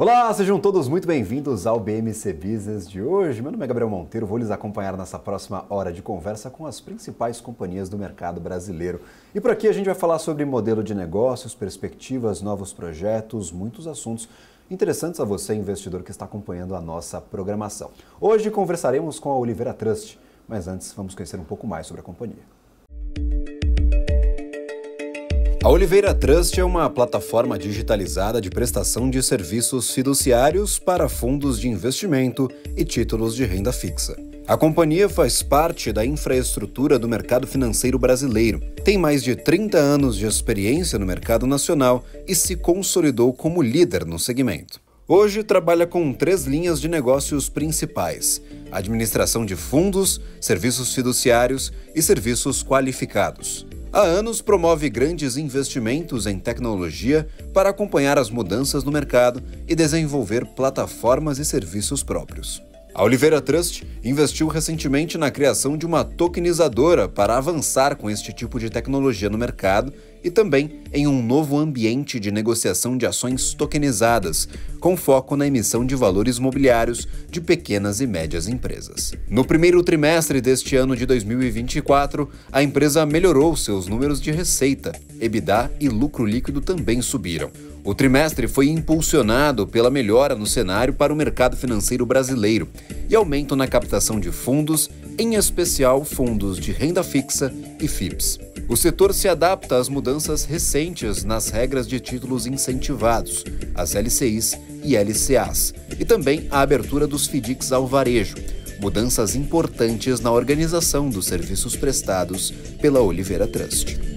Olá, sejam todos muito bem-vindos ao BMC Business de hoje. Meu nome é Gabriel Monteiro, vou lhes acompanhar nessa próxima hora de conversa com as principais companhias do mercado brasileiro. E por aqui a gente vai falar sobre modelo de negócios, perspectivas, novos projetos, muitos assuntos interessantes a você, investidor que está acompanhando a nossa programação. Hoje conversaremos com a Oliveira Trust, mas antes vamos conhecer um pouco mais sobre a companhia. A Oliveira Trust é uma plataforma digitalizada de prestação de serviços fiduciários para fundos de investimento e títulos de renda fixa. A companhia faz parte da infraestrutura do mercado financeiro brasileiro, tem mais de 30 anos de experiência no mercado nacional e se consolidou como líder no segmento. Hoje trabalha com três linhas de negócios principais: administração de fundos, serviços fiduciários e serviços qualificados há anos promove grandes investimentos em tecnologia para acompanhar as mudanças no mercado e desenvolver plataformas e serviços próprios. A Oliveira Trust investiu recentemente na criação de uma tokenizadora para avançar com este tipo de tecnologia no mercado e também em um novo ambiente de negociação de ações tokenizadas, com foco na emissão de valores mobiliários de pequenas e médias empresas. No primeiro trimestre deste ano de 2024, a empresa melhorou seus números de receita, EBITDA e lucro líquido também subiram. O trimestre foi impulsionado pela melhora no cenário para o mercado financeiro brasileiro e aumento na captação de fundos, em especial fundos de renda fixa e FIPS. O setor se adapta às mudanças recentes nas regras de títulos incentivados, as LCIs e LCAs, e também a abertura dos FDICs ao varejo, mudanças importantes na organização dos serviços prestados pela Oliveira Trust.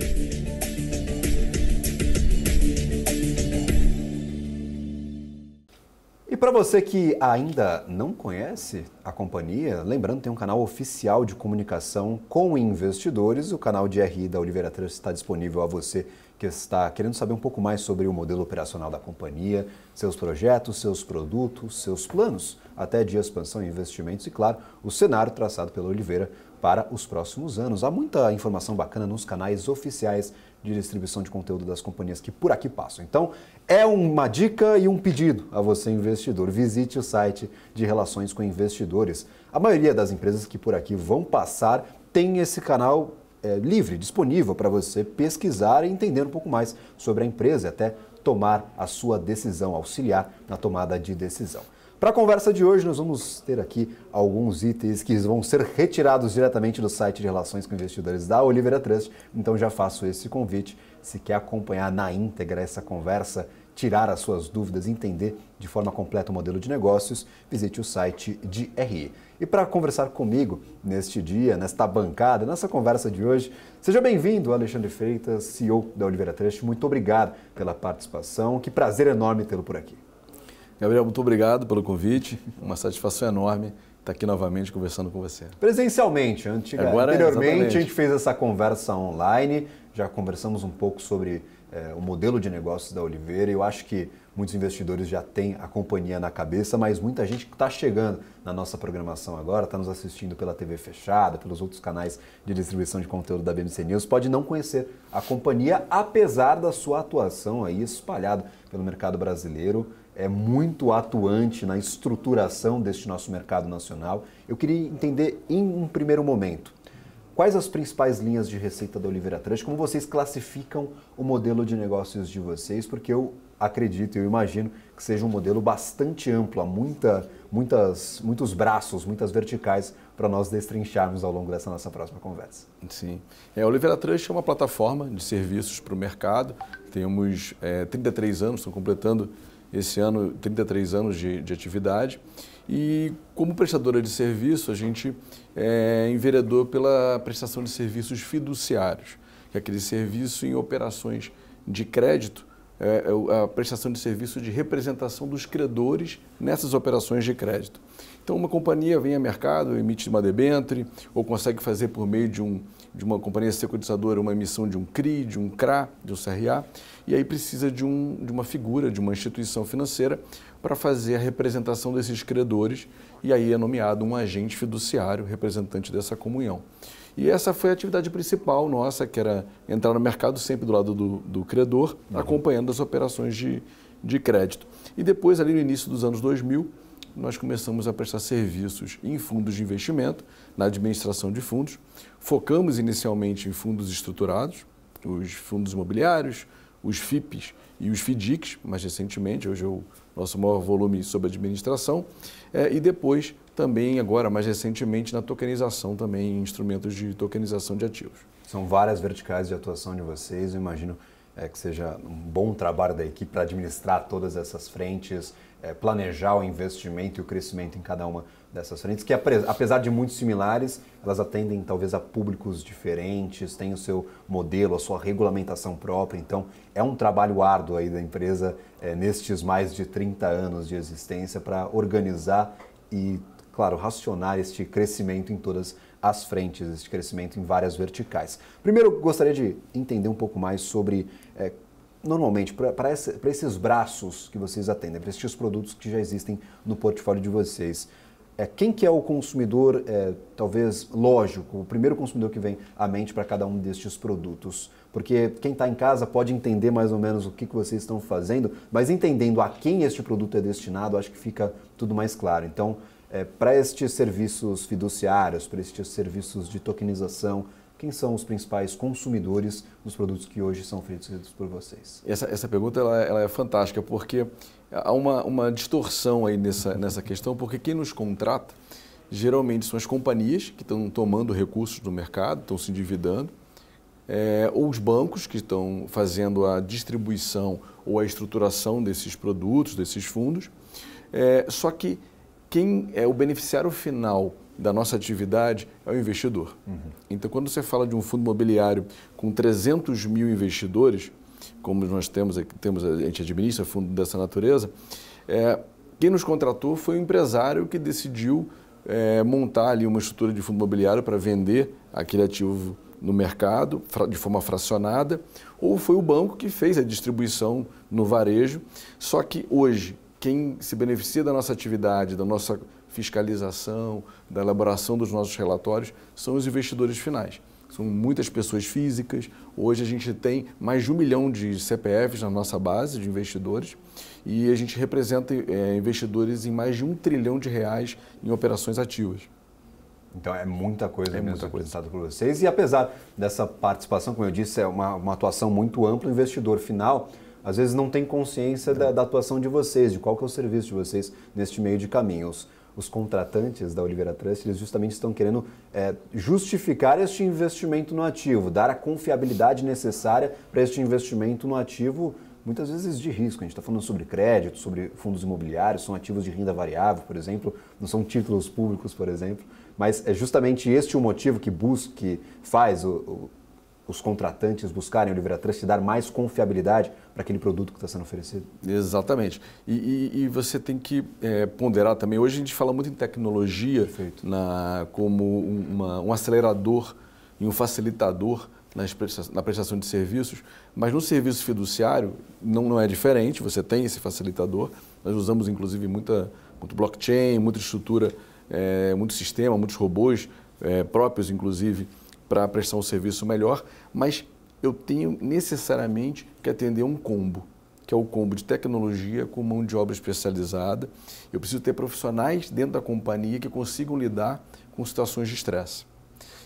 você que ainda não conhece a companhia, lembrando, tem um canal oficial de comunicação com investidores. O canal de RI da Oliveira Trust está disponível a você que está querendo saber um pouco mais sobre o modelo operacional da companhia, seus projetos, seus produtos, seus planos, até de expansão e investimentos e, claro, o cenário traçado pela Oliveira para os próximos anos. Há muita informação bacana nos canais oficiais de distribuição de conteúdo das companhias que por aqui passam. Então, é uma dica e um pedido a você, investidor. Visite o site de relações com investidores. A maioria das empresas que por aqui vão passar tem esse canal é, livre, disponível para você pesquisar e entender um pouco mais sobre a empresa e até tomar a sua decisão, auxiliar na tomada de decisão. Para a conversa de hoje, nós vamos ter aqui alguns itens que vão ser retirados diretamente do site de relações com investidores da Oliveira Trust. Então já faço esse convite. Se quer acompanhar na íntegra essa conversa, tirar as suas dúvidas, entender de forma completa o modelo de negócios, visite o site de RI. E para conversar comigo neste dia, nesta bancada, nessa conversa de hoje, seja bem-vindo, Alexandre Freitas, CEO da Oliveira Trust. Muito obrigado pela participação. Que prazer enorme tê-lo por aqui. Gabriel, muito obrigado pelo convite. Uma satisfação enorme estar aqui novamente conversando com você. Presencialmente, antiga, Agora, é anteriormente a gente fez essa conversa online, já conversamos um pouco sobre é, o modelo de negócios da Oliveira. Eu acho que muitos investidores já têm a companhia na cabeça, mas muita gente que está chegando na nossa programação agora, está nos assistindo pela TV fechada, pelos outros canais de distribuição de conteúdo da BMC News, pode não conhecer a companhia, apesar da sua atuação aí espalhada pelo mercado brasileiro é muito atuante na estruturação deste nosso mercado nacional. Eu queria entender, em um primeiro momento, quais as principais linhas de receita da Oliveira Trust, como vocês classificam o modelo de negócios de vocês, porque eu acredito, eu imagino que seja um modelo bastante amplo, há muita, muitas, muitos braços, muitas verticais para nós destrincharmos ao longo dessa nossa próxima conversa. Sim. É, a Oliveira Trust é uma plataforma de serviços para o mercado. Temos é, 33 anos, estão completando esse ano 33 anos de, de atividade. E como prestadora de serviço, a gente é, enveredou pela prestação de serviços fiduciários, que é aquele serviço em operações de crédito, é, é a prestação de serviço de representação dos credores nessas operações de crédito. Então, uma companhia vem a mercado, emite uma debenture ou consegue fazer por meio de um de uma companhia securitizadora uma emissão de um CRI, de um CRA, de um CRA, e aí precisa de, um, de uma figura, de uma instituição financeira para fazer a representação desses credores, e aí é nomeado um agente fiduciário, representante dessa comunhão. E essa foi a atividade principal nossa, que era entrar no mercado sempre do lado do, do credor, uhum. acompanhando as operações de, de crédito. E depois, ali no início dos anos 2000, nós começamos a prestar serviços em fundos de investimento na administração de fundos. Focamos inicialmente em fundos estruturados, os fundos imobiliários, os FIPs e os FDICs, mais recentemente, hoje é o nosso maior volume sobre administração, é, e depois também agora, mais recentemente, na tokenização também, em instrumentos de tokenização de ativos. São várias verticais de atuação de vocês, eu imagino é, que seja um bom trabalho da equipe para administrar todas essas frentes, é, planejar o investimento e o crescimento em cada uma dessas frentes, que apesar de muito similares, elas atendem talvez a públicos diferentes, têm o seu modelo, a sua regulamentação própria. Então, é um trabalho árduo aí da empresa é, nestes mais de 30 anos de existência para organizar e, claro, racionar este crescimento em todas as frentes, este crescimento em várias verticais. Primeiro, gostaria de entender um pouco mais sobre. É, normalmente, para esses braços que vocês atendem, para estes produtos que já existem no portfólio de vocês, é, quem que é o consumidor, é, talvez lógico, o primeiro consumidor que vem à mente para cada um destes produtos? Porque quem está em casa pode entender mais ou menos o que, que vocês estão fazendo, mas entendendo a quem este produto é destinado, acho que fica tudo mais claro. Então, é, para estes serviços fiduciários, para estes serviços de tokenização, quem são os principais consumidores dos produtos que hoje são oferecidos por vocês? Essa, essa pergunta ela, ela é fantástica, porque há uma, uma distorção aí nessa, nessa questão, porque quem nos contrata geralmente são as companhias que estão tomando recursos do mercado, estão se endividando, é, ou os bancos que estão fazendo a distribuição ou a estruturação desses produtos, desses fundos. É, só que quem é o beneficiário final da nossa atividade é o investidor. Uhum. Então, quando você fala de um fundo imobiliário com 300 mil investidores, como nós temos, temos a gente administra fundo dessa natureza, é, quem nos contratou foi um empresário que decidiu é, montar ali uma estrutura de fundo imobiliário para vender aquele ativo no mercado de forma fracionada, ou foi o banco que fez a distribuição no varejo. Só que hoje, quem se beneficia da nossa atividade, da nossa fiscalização, da elaboração dos nossos relatórios, são os investidores finais. São muitas pessoas físicas. Hoje a gente tem mais de um milhão de CPFs na nossa base de investidores e a gente representa é, investidores em mais de um trilhão de reais em operações ativas. Então é muita coisa é mesmo por vocês. E apesar dessa participação, como eu disse, é uma, uma atuação muito ampla, o investidor final às vezes não tem consciência é. da, da, atuação de vocês, de qual que é o serviço de vocês neste meio de caminhos os contratantes da Oliveira Trust, eles justamente estão querendo é, justificar este investimento no ativo, dar a confiabilidade necessária para este investimento no ativo, muitas vezes de risco. A gente está falando sobre crédito, sobre fundos imobiliários, são ativos de renda variável, por exemplo, não são títulos públicos, por exemplo. Mas é justamente este o motivo que busca, que faz o, o os contratantes buscarem o Livre Trust e dar mais confiabilidade para aquele produto que está sendo oferecido? Exatamente. E, e, e você tem que é, ponderar também. Hoje a gente fala muito em tecnologia na, como uma, um acelerador e um facilitador na prestação de serviços, mas no serviço fiduciário não, não é diferente, você tem esse facilitador. Nós usamos inclusive muita, muito blockchain, muita estrutura, é, muito sistema, muitos robôs é, próprios, inclusive, para prestar um serviço melhor mas eu tenho necessariamente que atender um combo, que é o combo de tecnologia com mão de obra especializada. Eu preciso ter profissionais dentro da companhia que consigam lidar com situações de estresse.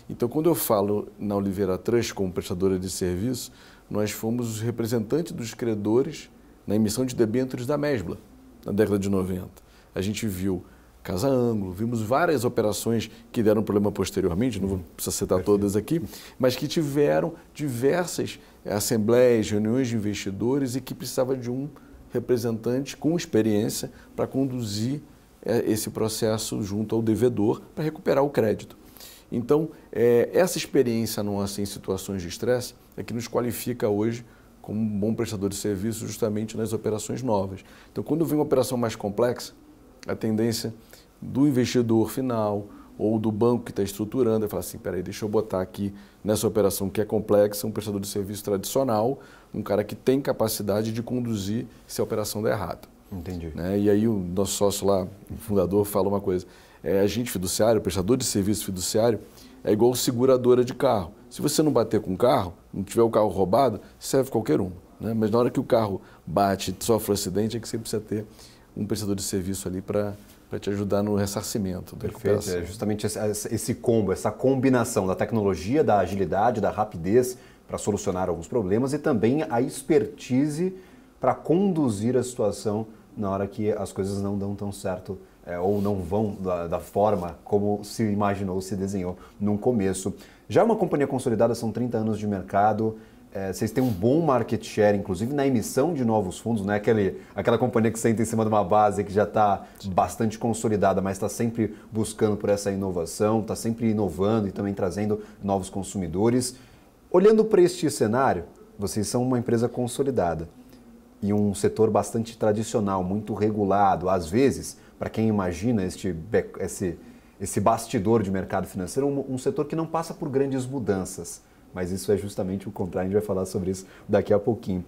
Então, quando eu falo na Oliveira Trust como prestadora de serviço, nós fomos os representantes dos credores na emissão de debêntures da Mesbla, na década de 90. A gente viu Casa Ângulo, vimos várias operações que deram problema posteriormente, não vou precisar citar todas aqui, mas que tiveram diversas assembleias, reuniões de investidores e que precisava de um representante com experiência para conduzir é, esse processo junto ao devedor para recuperar o crédito. Então, é, essa experiência nossa em situações de estresse é que nos qualifica hoje como um bom prestador de serviço justamente nas operações novas. Então, quando vem uma operação mais complexa, a tendência do investidor final ou do banco que está estruturando, e fala assim, peraí, deixa eu botar aqui nessa operação que é complexa, um prestador de serviço tradicional, um cara que tem capacidade de conduzir se a operação der errado. Entendi. Né? E aí o nosso sócio lá, o fundador, falou uma coisa, é, agente fiduciário, prestador de serviço fiduciário, é igual seguradora de carro. Se você não bater com o carro, não tiver o carro roubado, serve qualquer um. Né? Mas na hora que o carro bate, sofre um acidente, é que você precisa ter um prestador de serviço ali para vai te ajudar no ressarcimento. Perfeito, é justamente esse combo, essa combinação da tecnologia, da agilidade, da rapidez para solucionar alguns problemas e também a expertise para conduzir a situação na hora que as coisas não dão tão certo é, ou não vão da, da, forma como se imaginou, se desenhou no começo. Já é uma companhia consolidada, são 30 anos de mercado, é, vocês têm um bom market share, inclusive na emissão de novos fundos, né? Aquele, aquela companhia que senta em cima de uma base que já está bastante consolidada, mas está sempre buscando por essa inovação, está sempre inovando e também trazendo novos consumidores. Olhando para este cenário, vocês são uma empresa consolidada e um setor bastante tradicional, muito regulado. Às vezes, para quem imagina este, esse, esse bastidor de mercado financeiro, um, um setor que não passa por grandes mudanças mas isso é justamente o contrário, a gente vai falar sobre isso daqui a pouquinho.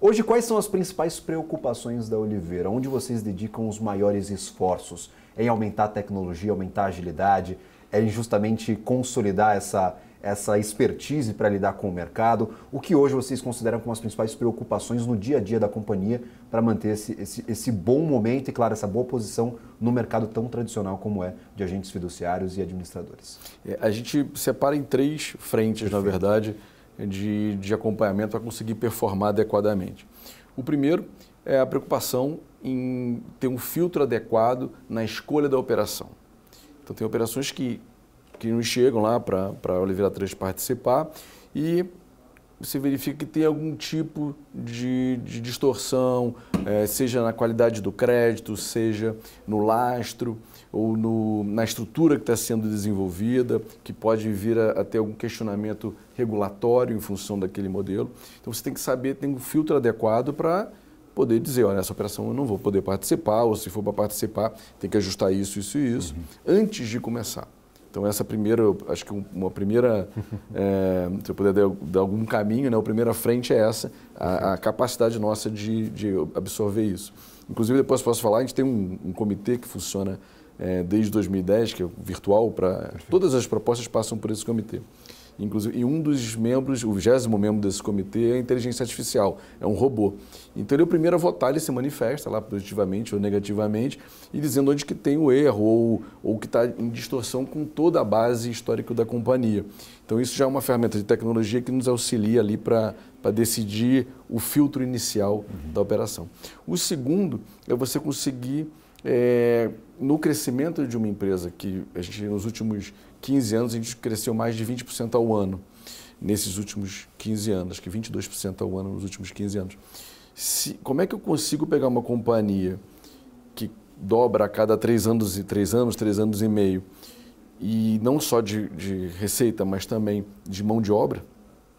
Hoje, quais são as principais preocupações da Oliveira? Onde vocês dedicam os maiores esforços? É em aumentar a tecnologia, aumentar a agilidade, é em justamente consolidar essa essa expertise para lidar com o mercado? O que hoje vocês consideram como as principais preocupações no dia a dia da companhia para manter esse, esse, esse bom momento e, claro, essa boa posição no mercado tão tradicional como é de agentes fiduciários e administradores? É, a gente separa em três frentes, Perfeito. na verdade, de, de acompanhamento para conseguir performar adequadamente. O primeiro é a preocupação em ter um filtro adequado na escolha da operação. Então, tem operações que que não chegam lá para a Oliveira 3 participar e você verifica que tem algum tipo de, de distorção, é, seja na qualidade do crédito, seja no lastro ou no, na estrutura que está sendo desenvolvida, que pode vir a, a ter algum questionamento regulatório em função daquele modelo. Então você tem que saber, tem um filtro adequado para poder dizer, olha, essa operação eu não vou poder participar, ou se for para participar, tem que ajustar isso, isso e isso, uhum. antes de começar. Então essa primeira, acho que uma primeira, é, se eu puder dar algum caminho, né, a primeira frente é essa, a, a capacidade nossa de, de, absorver isso. Inclusive depois posso falar, a gente tem um, um comitê que funciona é, desde 2010, que é virtual para todas as propostas passam por esse comitê. Inclusive, e um dos membros, o vigésimo membro desse comitê, é a inteligência artificial, é um robô. Então ele é o primeiro a votar, ele se manifesta lá positivamente ou negativamente e dizendo onde que tem o erro ou, ou que está em distorção com toda a base histórica da companhia. Então isso já é uma ferramenta de tecnologia que nos auxilia ali para decidir o filtro inicial uhum. da operação. O segundo é você conseguir, é, no crescimento de uma empresa que a gente nos últimos 15 anos, a gente cresceu mais de 20% ao ano nesses últimos 15 anos, acho que 22% ao ano nos últimos 15 anos. Se, como é que eu consigo pegar uma companhia que dobra a cada 3 anos e 3 anos, três anos e meio, e não só de, de receita, mas também de mão de obra,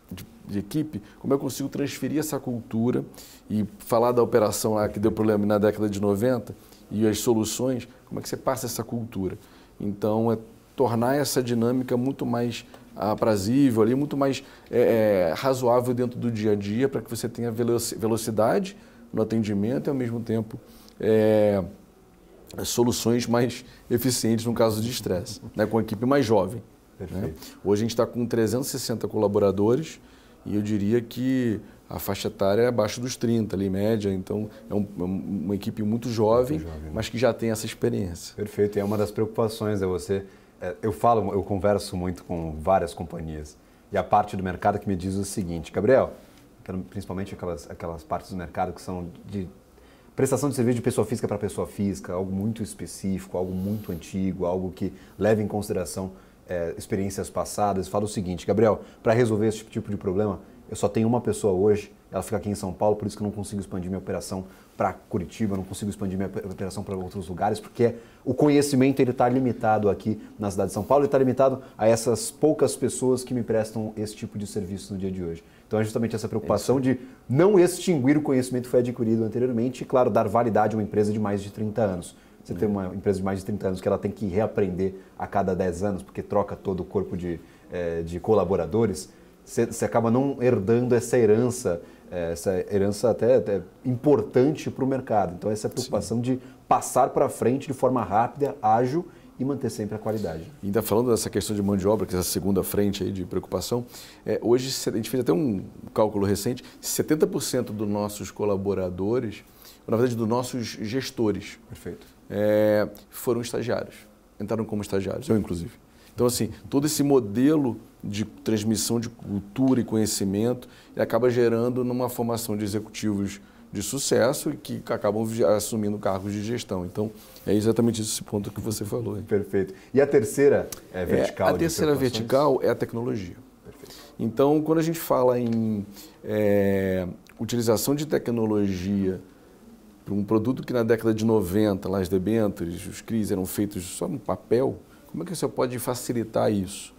de, de, equipe, como eu consigo transferir essa cultura e falar da operação lá que deu problema na década de 90 e as soluções, como é que você passa essa cultura? Então, é tornar essa dinâmica muito mais ah, aprazível, ali, muito mais é, é, razoável dentro do dia a dia, para que você tenha velocidade no atendimento e, ao mesmo tempo, é, soluções mais eficientes no caso de estresse, né, com a equipe mais jovem. Né? Hoje a gente está com 360 colaboradores e eu diria que a faixa etária é abaixo dos 30, ali, média. Então, é, um, é uma equipe muito jovem, muito jovem né? mas que já tem essa experiência. Perfeito. E é uma das preocupações é você é, eu falo, eu converso muito com várias companhias e a parte do mercado que me diz o seguinte, Gabriel, principalmente aquelas, aquelas partes do mercado que são de prestação de serviço de pessoa física para pessoa física, algo muito específico, algo muito antigo, algo que leva em consideração é, experiências passadas. Fala o seguinte, Gabriel, para resolver esse tipo de problema, eu só tenho uma pessoa hoje, ela fica aqui em São Paulo, por isso que eu não consigo expandir minha operação para Curitiba, não consigo expandir minha operação para outros lugares, porque o conhecimento ele está limitado aqui na cidade de São Paulo, ele está limitado a essas poucas pessoas que me prestam esse tipo de serviço no dia de hoje. Então é justamente essa preocupação é de não extinguir o conhecimento que foi adquirido anteriormente e, claro, dar validade a uma empresa de mais de 30 anos. Você é. tem uhum. uma empresa de mais de 30 anos que ela tem que reaprender a cada 10 anos, porque troca todo o corpo de, eh, de colaboradores, você acaba não herdando essa herança, eh, essa herança até, até importante para o mercado. Então, essa preocupação Sim. de passar para frente de forma rápida, ágil e manter sempre a qualidade. E ainda falando dessa questão de mão de obra, que é essa segunda frente aí de preocupação, é, hoje a gente fez até um cálculo recente, 70% dos nossos colaboradores, ou, na verdade dos nossos gestores, Perfeito. É, foram estagiários, entraram como estagiários, eu inclusive. Então assim, todo esse modelo de transmissão de cultura e conhecimento e acaba gerando numa formação de executivos de sucesso e que acabam assumindo cargos de gestão. Então, é exatamente esse ponto que você falou. Perfeito. E a terceira é, é vertical? É, a terceira vertical é a tecnologia. Perfeito. Então, quando a gente fala em é, utilização de tecnologia para um produto que na década de 90, lá as debêntures, os CRIs eram feitos só no papel, como é que você pode facilitar isso?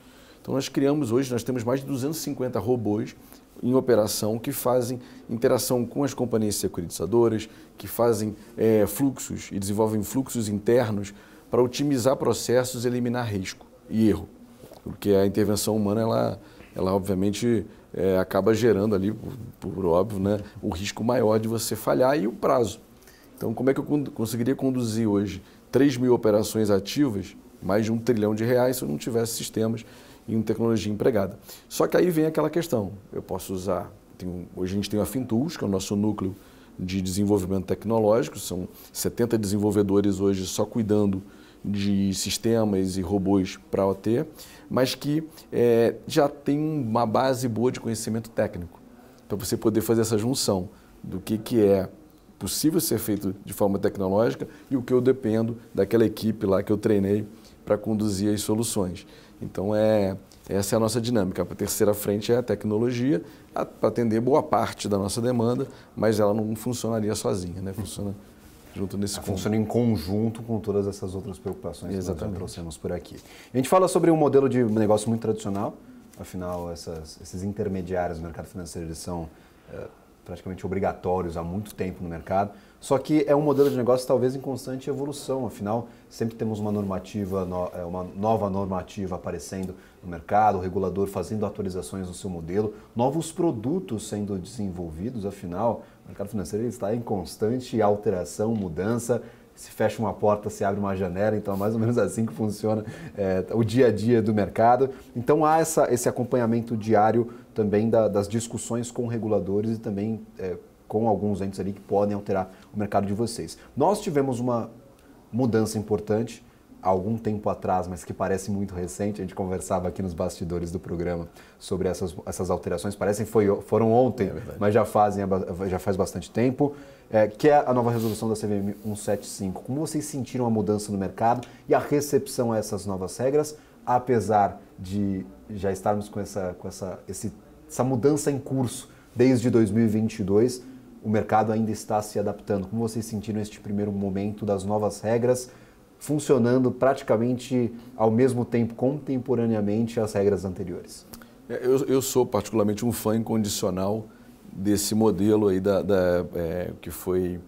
Então nós criamos hoje, nós temos mais de 250 robôs em operação que fazem interação com as companhias securitizadoras, que fazem é, fluxos e desenvolvem fluxos internos para otimizar processos e eliminar risco e erro. Porque a intervenção humana, ela, ela obviamente é, acaba gerando ali, por, por óbvio, né, o risco maior de você falhar e o prazo. Então, como é que eu conseguiria conduzir hoje 3 mil operações ativas, mais de um trilhão de reais, se eu não tivesse sistemas em tecnologia empregada. Só que aí vem aquela questão, eu posso usar, tenho, hoje a gente tem a Fintools, que é o nosso núcleo de desenvolvimento tecnológico, são 70 desenvolvedores hoje só cuidando de sistemas e robôs para OT, mas que é, já tem uma base boa de conhecimento técnico, para você poder fazer essa junção do que, que é possível ser feito de forma tecnológica e o que eu dependo daquela equipe lá que eu treinei para conduzir as soluções. Então, é, essa é a nossa dinâmica. A terceira frente é a tecnologia, para atender boa parte da nossa demanda, mas ela não funcionaria sozinha, né? funciona junto nesse Funciona em conjunto com todas essas outras preocupações Exatamente. que nós trouxemos por aqui. A gente fala sobre um modelo de negócio muito tradicional, afinal, essas, esses intermediários do mercado financeiro eles são é, praticamente obrigatórios há muito tempo no mercado, só que é um modelo de negócio talvez em constante evolução, afinal, Sempre temos uma normativa, é, uma nova normativa aparecendo no mercado, o regulador fazendo atualizações no seu modelo, novos produtos sendo desenvolvidos, afinal, o mercado financeiro está em constante alteração, mudança se fecha uma porta, se abre uma janela, então é mais ou menos assim que funciona é, o dia a dia do mercado. Então há essa, esse acompanhamento diário também da, das discussões com reguladores e também é, com alguns entes ali que podem alterar o mercado de vocês. Nós tivemos uma mudança importante há algum tempo atrás, mas que parece muito recente. A gente conversava aqui nos bastidores do programa sobre essas, essas alterações. Parecem foi, foram ontem, é mas já fazem já faz bastante tempo. É, que é a nova resolução da CVM 175. Como vocês sentiram a mudança no mercado e a recepção a essas novas regras, apesar de já estarmos com essa, com essa, esse, essa mudança em curso desde 2022? o mercado ainda está se adaptando. Como vocês sentiram este primeiro momento das novas regras funcionando praticamente ao mesmo tempo, contemporaneamente, às regras anteriores? É, eu, eu sou particularmente um fã incondicional desse modelo aí da, da é, que foi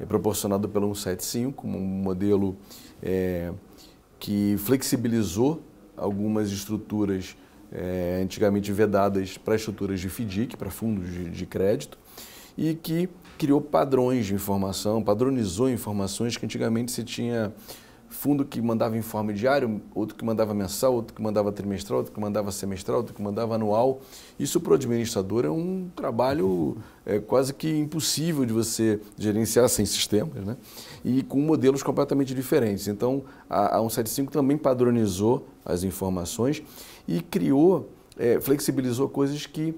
é, proporcionado pelo 175, um modelo é, que flexibilizou algumas estruturas é, antigamente vedadas para estruturas de FDIC, para fundos de, de crédito, e que criou padrões de informação, padronizou informações que antigamente se tinha fundo que mandava informe diário, outro que mandava mensal, outro que mandava trimestral, outro que mandava semestral, outro que mandava anual. Isso para o administrador é um trabalho é, quase que impossível de você gerenciar sem sistemas, né? E com modelos completamente diferentes. Então, a, a 175 também padronizou as informações e criou, é, flexibilizou coisas que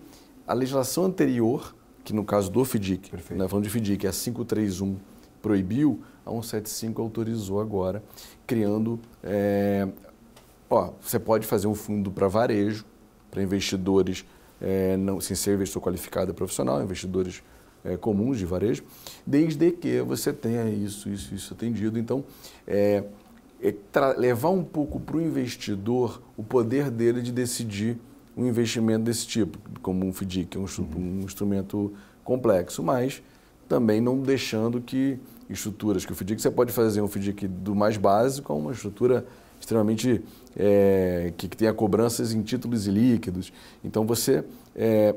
a legislação anterior que no caso do FDIC, né, falando de FDIC, a 531 proibiu, a 175 autorizou agora, criando. É, ó, você pode fazer um fundo para varejo, para investidores, é, não, sem ser investidor qualificado e profissional, investidores é, comuns de varejo, desde que você tenha isso, isso, isso atendido. Então, é, levar um pouco para o investidor o poder dele de decidir um investimento desse tipo, como um FDIC, que é um, uhum. um instrumento complexo, mas também não deixando que estruturas, que o FDIC você pode fazer um FDIC do mais básico a uma estrutura extremamente é, que, que tenha cobranças em títulos e líquidos. Então você é,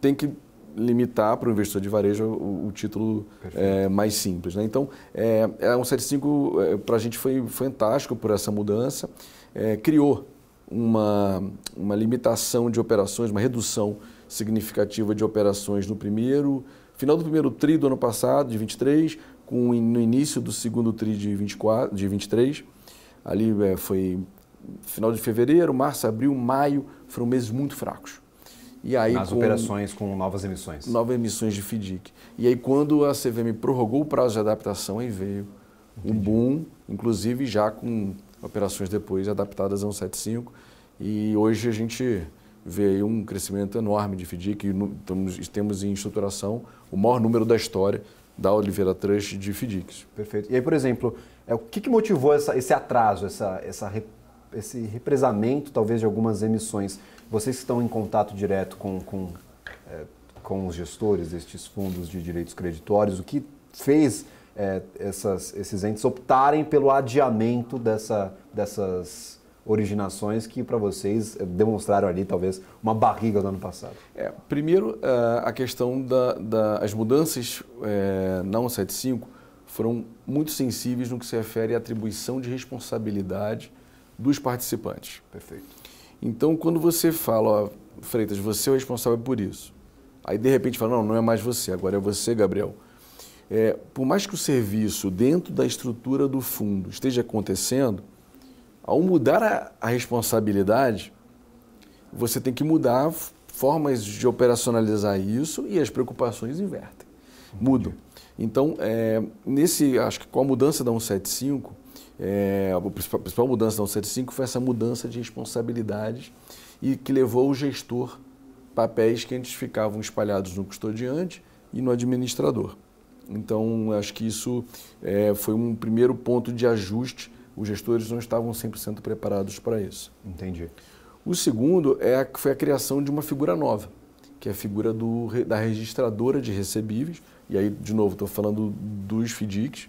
tem que limitar para o investidor de varejo o, o título é, mais simples. Né? Então, é, a 175 para a gente foi fantástico por essa mudança. É, criou uma, uma limitação de operações, uma redução significativa de operações no primeiro, final do primeiro tri do ano passado, de 23, com no início do segundo tri de 24, de 23. Ali é, foi final de fevereiro, março, abril, maio, foram meses muito fracos. E aí, Nas com, operações com novas emissões. Novas emissões de FDIC. E aí, quando a CVM prorrogou o prazo de adaptação, aí veio Entendi. um boom, inclusive já com operações depois adaptadas a 175. E hoje a gente vê um crescimento enorme de FDIC e estamos, temos em estruturação o maior número da história da Oliveira Trust de FDICs. Perfeito. E aí, por exemplo, é, o que, que motivou essa, esse atraso, essa, essa, esse represamento talvez de algumas emissões? Vocês que estão em contato direto com, com, é, com os gestores destes fundos de direitos creditórios, o que fez é, essas, esses entes optarem pelo adiamento dessa, dessas originações que para vocês eh, demonstraram ali talvez uma barriga do ano passado? É, primeiro, eh, a questão das da, da, mudanças é, na 175 foram muito sensíveis no que se refere à atribuição de responsabilidade dos participantes. Perfeito. Então, quando você fala, ó, Freitas, você é o responsável por isso, aí de repente fala, não, não é mais você, agora é você, Gabriel é, por mais que o serviço dentro da estrutura do fundo esteja acontecendo, ao mudar a, a responsabilidade, você tem que mudar formas de operacionalizar isso e as preocupações invertem, mudam. Então, é, nesse, acho que com a mudança da 175, é, a principal, a principal mudança da 175 foi essa mudança de responsabilidades e que levou o gestor papéis que antes ficavam espalhados no custodiante e no administrador. Então, acho que isso é, foi um primeiro ponto de ajuste. Os gestores não estavam 100% preparados para isso. Entendi. O segundo é a, foi a criação de uma figura nova, que é a figura do, da registradora de recebíveis. E aí, de novo, estou falando dos FDICs.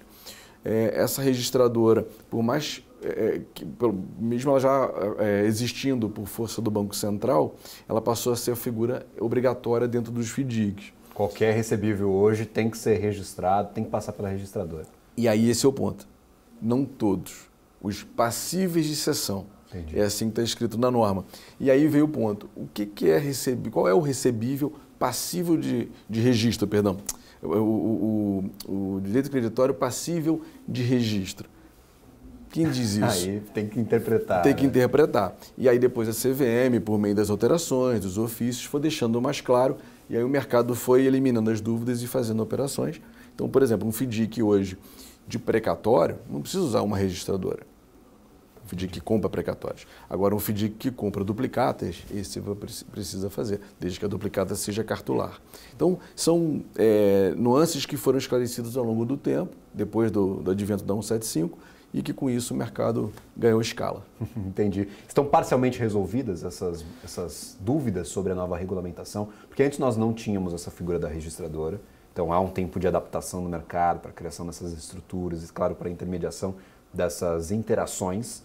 É, essa registradora, por mais é, é, que, pelo, mesmo ela já é, existindo por força do Banco Central, ela passou a ser a figura obrigatória dentro dos FDICs. Qualquer recebível hoje tem que ser registrado, tem que passar pela registradora. E aí esse é o ponto. Não todos. Os passíveis de cessão. Entendi. É assim que está escrito na norma. E aí veio o ponto. O que, que é recebível? Qual é o recebível passível de, de registro, perdão? O, o, o, o direito creditório passível de registro. Quem diz isso? Aí tem que interpretar. Tem que né? interpretar. E aí depois a CVM, por meio das alterações, dos ofícios, foi deixando mais claro e aí o mercado foi eliminando as dúvidas e fazendo operações. Então, por exemplo, um FDIC hoje de precatório, não precisa usar uma registradora. Um FDIC que compra precatórios. Agora, um FDIC que compra duplicatas, esse precisa fazer, desde que a duplicata seja cartular. Então, são é, nuances que foram esclarecidas ao longo do tempo, depois do, do advento da 175, e que com isso o mercado ganhou escala. Entendi. Estão parcialmente resolvidas essas, essas dúvidas sobre a nova regulamentação? Porque antes nós não tínhamos essa figura da registradora. Então há um tempo de adaptação no mercado para a criação dessas estruturas e, claro, para a intermediação dessas interações.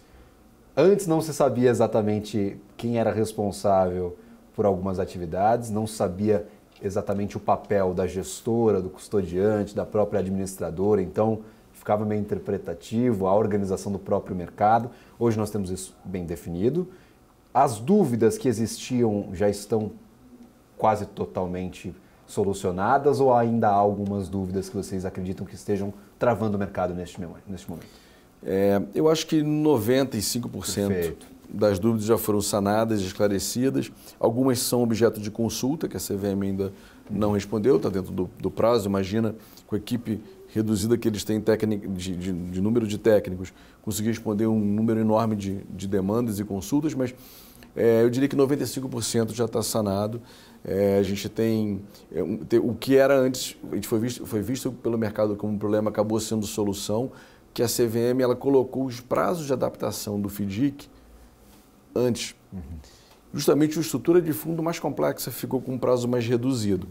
Antes não se sabia exatamente quem era responsável por algumas atividades, não sabia exatamente o papel da gestora, do custodiante, da própria administradora. Então, ficava meio interpretativo, a organização do próprio mercado. Hoje nós temos isso bem definido. As dúvidas que existiam já estão quase totalmente solucionadas ou ainda há algumas dúvidas que vocês acreditam que estejam travando o mercado neste, neste momento? É, eu acho que 95% Perfeito. das dúvidas já foram sanadas, esclarecidas. Algumas são objeto de consulta, que a CVM ainda não respondeu, está dentro do, do prazo. Imagina com a equipe reduzida que eles têm de, de, de, número de técnicos, conseguir responder um número enorme de, de demandas e consultas, mas é, eu diria que 95% já está sanado. É, a gente tem, é, um, tem, o que era antes, a gente foi visto, foi visto pelo mercado como um problema, acabou sendo solução, que a CVM ela colocou os prazos de adaptação do FDIC antes. Uhum. Justamente a estrutura de fundo mais complexa ficou com um prazo mais reduzido.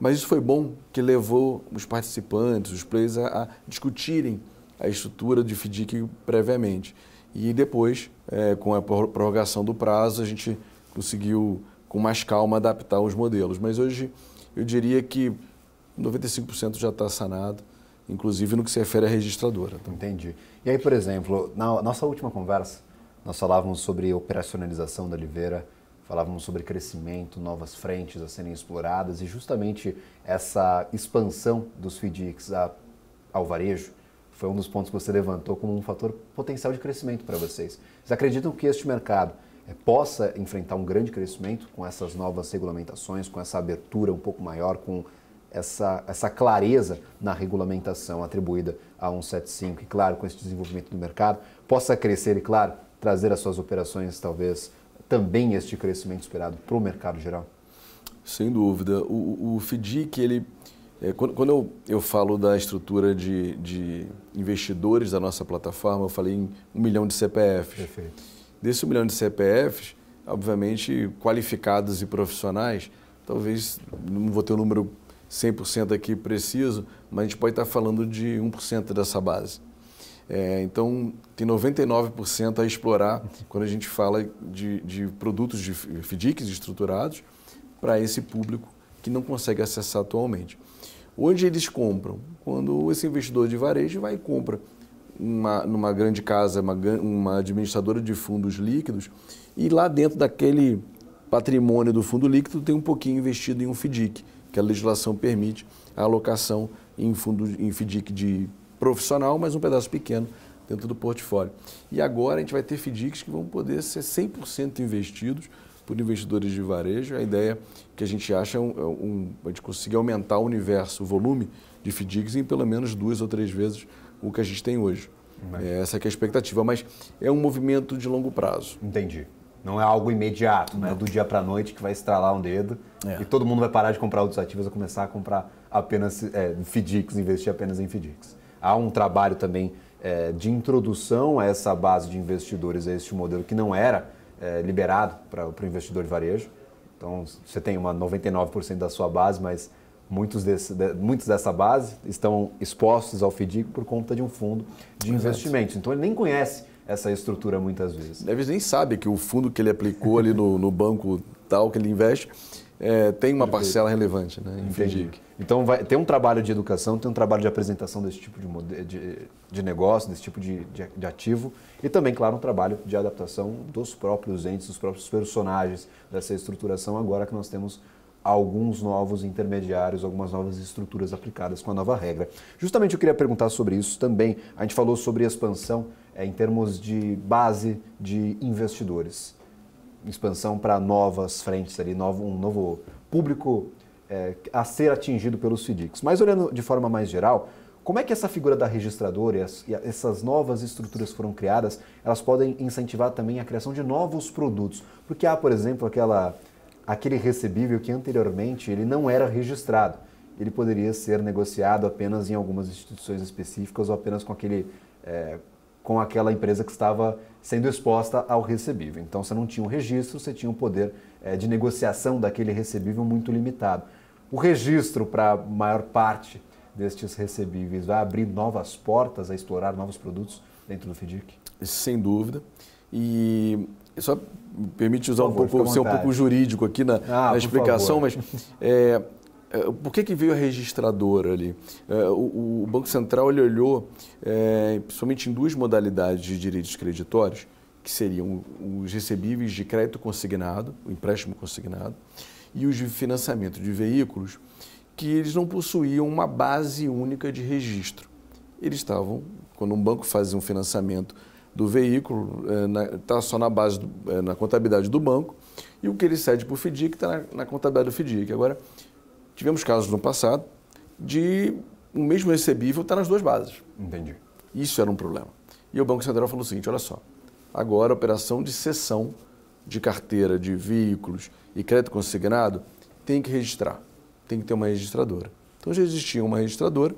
Mas isso foi bom, que levou os participantes, os players, a, a discutirem a estrutura de FDIC previamente. E depois, é, com a prorrogação do prazo, a gente conseguiu, com mais calma, adaptar os modelos. Mas hoje, eu diria que 95% já está sanado, inclusive no que se refere à registradora. Então. Entendi. E aí, por exemplo, na nossa última conversa, nós falávamos sobre operacionalização da Oliveira falávamos sobre crescimento, novas frentes a serem exploradas e justamente essa expansão dos FDICs a, ao varejo foi um dos pontos que você levantou como um fator potencial de crescimento para vocês. Vocês acreditam que este mercado é, possa enfrentar um grande crescimento com essas novas regulamentações, com essa abertura um pouco maior, com essa, essa clareza na regulamentação atribuída a 175 e, claro, com esse desenvolvimento do mercado, possa crescer e, claro, trazer as suas operações talvez também este crescimento esperado para o mercado geral? Sem dúvida. O, o FDIC, ele, é, quando, quando eu, eu, falo da estrutura de, de, investidores da nossa plataforma, eu falei em um milhão de CPFs. Perfeito. Desse um milhão de CPFs, obviamente, qualificados e profissionais, talvez, não vou ter o um número 100% aqui preciso, mas a gente pode estar falando de 1% dessa base. É, então, tem 99% a explorar quando a gente fala de, de produtos de FDICs estruturados para esse público que não consegue acessar atualmente. Hoje eles compram, quando esse investidor de varejo vai e compra uma, numa grande casa, uma, uma administradora de fundos líquidos, e lá dentro daquele patrimônio do fundo líquido tem um pouquinho investido em um FDIC, que a legislação permite a alocação em fundo em FDIC de profissional, mas um pedaço pequeno dentro do portfólio. E agora a gente vai ter FDICs que vão poder ser 100% investidos por investidores de varejo. A ideia que a gente acha é um, é um, a gente conseguir aumentar o universo, o volume de FDICs em pelo menos duas ou três vezes o que a gente tem hoje. Mas... É, essa é a expectativa, mas é um movimento de longo prazo. Entendi. Não é algo imediato, não. Né? É. Do dia para a noite que vai estralar um dedo é. e todo mundo vai parar de comprar outros ativos e começar a comprar apenas é, FDICs, investir apenas em FDICs. Há um trabalho também é, de introdução a essa base de investidores, a este modelo que não era é, liberado para o investidor de varejo. Então, você tem uma 99% da sua base, mas muitos, desse, de, muitos dessa base estão expostos ao FDIC por conta de um fundo de investimento investimentos. Então, ele nem conhece essa estrutura muitas vezes. Às nem sabe que o fundo que ele aplicou ali no, no banco tal que ele investe é, tem uma parcela relevante, né? Entendi. Então vai, tem um trabalho de educação, tem um trabalho de apresentação desse tipo de, de, de negócio, desse tipo de, de, de ativo, e também, claro, um trabalho de adaptação dos próprios entes, dos próprios personagens dessa estruturação agora que nós temos alguns novos intermediários, algumas novas estruturas aplicadas com a nova regra. Justamente eu queria perguntar sobre isso também. A gente falou sobre expansão é, em termos de base de investidores expansão para novas frentes ali, novo, um novo público é, a ser atingido pelos FDICs. Mas olhando de forma mais geral, como é que essa figura da registradora e, as, e essas novas estruturas que foram criadas, elas podem incentivar também a criação de novos produtos? Porque há, por exemplo, aquela, aquele recebível que anteriormente ele não era registrado. Ele poderia ser negociado apenas em algumas instituições específicas ou apenas com aquele é, com aquela empresa que estava sendo exposta ao recebível. Então você não tinha um registro, você tinha um poder é, de negociação daquele recebível muito limitado. O registro para a maior parte destes recebíveis vai abrir novas portas a explorar novos produtos dentro do FDIC? Sem dúvida. E só permite usar favor, um pouco, ser um pouco jurídico aqui na, ah, na explicação, mas é, é, por que, que veio a registradora ali? É, o, Banco Central ele olhou é, em duas modalidades de direitos creditórios, que seriam os recebíveis de crédito consignado, o empréstimo consignado, e os de financiamento de veículos, que eles não possuíam uma base única de registro. Eles estavam, quando um banco fazia um financiamento do veículo, está é, só na base, do, na contabilidade do banco, e o que ele cede para o FDIC está na, na contabilidade do FDIC. Agora, Tivemos casos no passado de o mesmo recebível estar nas duas bases. Entendi. Isso era um problema. E o Banco Central falou o seguinte: olha só, agora a operação de cessão de carteira de veículos e crédito consignado tem que registrar, tem que ter uma registradora. Então já existia uma registradora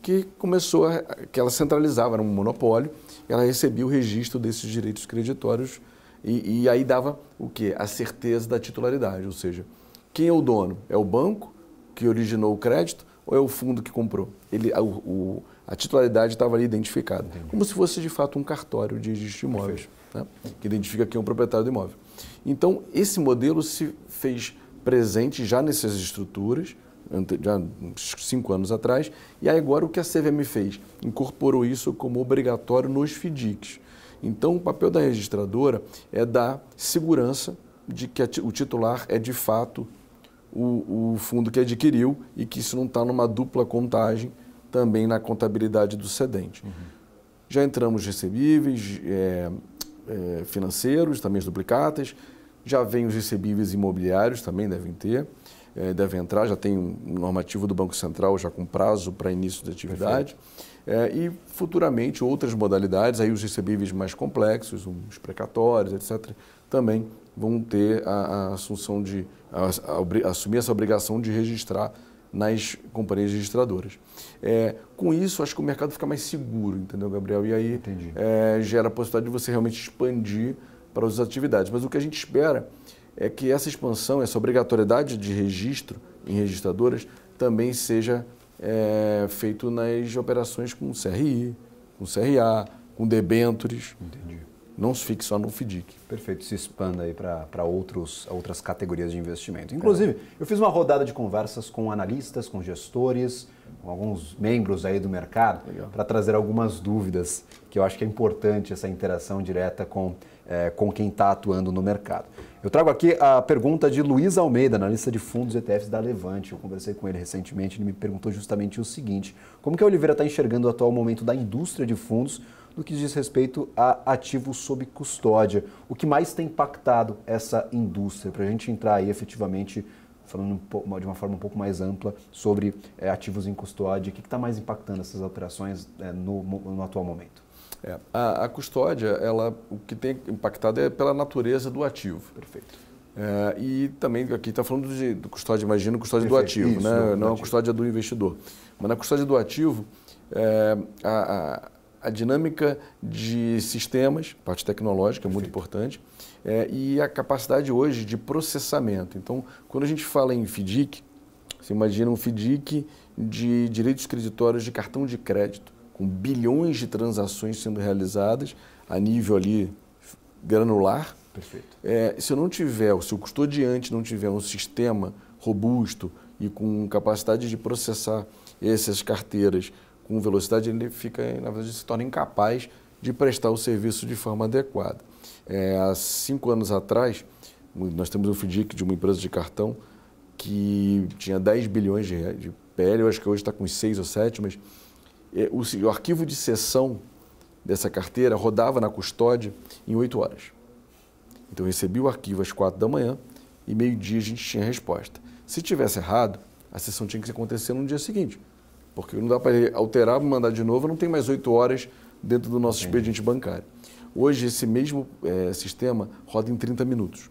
que começou a, que ela centralizava, era um monopólio, ela recebia o registro desses direitos creditórios e, e aí dava o quê? A certeza da titularidade, ou seja, quem é o dono? É o banco que originou o crédito ou é o fundo que comprou? Ele, a, o, a titularidade estava ali identificada. Entendi. Como se fosse de fato um cartório de registro de imóveis, né? que identifica quem é o proprietário do imóvel. Então, esse modelo se fez presente já nessas estruturas, já uns cinco anos atrás, e agora o que a CVM fez? Incorporou isso como obrigatório nos FDICs. Então, o papel da registradora é dar segurança de que o titular é de fato o, o fundo que adquiriu e que isso não está numa dupla contagem também na contabilidade do cedente. Uhum. Já entramos recebíveis é, é, financeiros, também as duplicatas, já vem os recebíveis imobiliários, também devem ter, é, devem entrar, já tem um normativo do Banco Central já com prazo para início de atividade. É, e futuramente outras modalidades, aí os recebíveis mais complexos, os precatórios, etc., também vão ter a, a assunção de a, a, assumir essa obrigação de registrar nas companhias registradoras. É, com isso, acho que o mercado fica mais seguro, entendeu, Gabriel? E aí é, gera a possibilidade de você realmente expandir para outras atividades. Mas o que a gente espera é que essa expansão, essa obrigatoriedade de registro em registradoras também seja é, feito nas operações com CRI, com CRA, com debentures. Entendi não se fique só no FDIC. Perfeito, se expanda aí para outras categorias de investimento. É. Inclusive, é. eu fiz uma rodada de conversas com analistas, com gestores, com alguns membros aí do mercado, para trazer algumas dúvidas, que eu acho que é importante essa interação direta com, é, com quem está atuando no mercado. Eu trago aqui a pergunta de Luiz Almeida, analista de fundos ETFs da Levante. Eu conversei com ele recentemente, ele me perguntou justamente o seguinte, como que a Oliveira está enxergando o atual momento da indústria de fundos no que diz respeito a ativos sob custódia. O que mais tem impactado essa indústria? Para a gente entrar aí efetivamente, falando de uma forma um pouco mais ampla, sobre é, ativos em custódia, o que está mais impactando essas alterações é, no, no atual momento? É, a, a, custódia, ela, o que tem impactado é pela natureza do ativo. Perfeito. É, e também aqui está falando de, custódia, imagino custódia Perfeito. Né? do ativo, Isso, né? não, não a custódia do investidor. Mas na custódia do ativo, é, a, a dinâmica de sistemas, parte tecnológica, é muito importante, é, e a capacidade hoje de processamento. Então, quando a gente fala em FDIC, você imagina um FDIC de direitos creditórios de cartão de crédito, com bilhões de transações sendo realizadas a nível ali granular. Perfeito. É, se eu não tiver, se o custodiante não tiver um sistema robusto e com capacidade de processar essas carteiras com velocidade, ele fica, na verdade, se torna incapaz de prestar o serviço de forma adequada. É, há cinco anos atrás, nós temos um FDIC de uma empresa de cartão que tinha 10 bilhões de, de PL, eu acho que hoje está com 6 ou 7, mas é, o, o arquivo de sessão dessa carteira rodava na custódia em 8 horas. Então eu recebi o arquivo às 4 da manhã e meio-dia a gente tinha a resposta. Se tivesse errado, a sessão tinha que acontecer no dia seguinte porque não dá para alterar, mandar de novo, não tem mais oito horas dentro do nosso expediente bancário. Hoje, esse mesmo é, sistema roda em 30 minutos.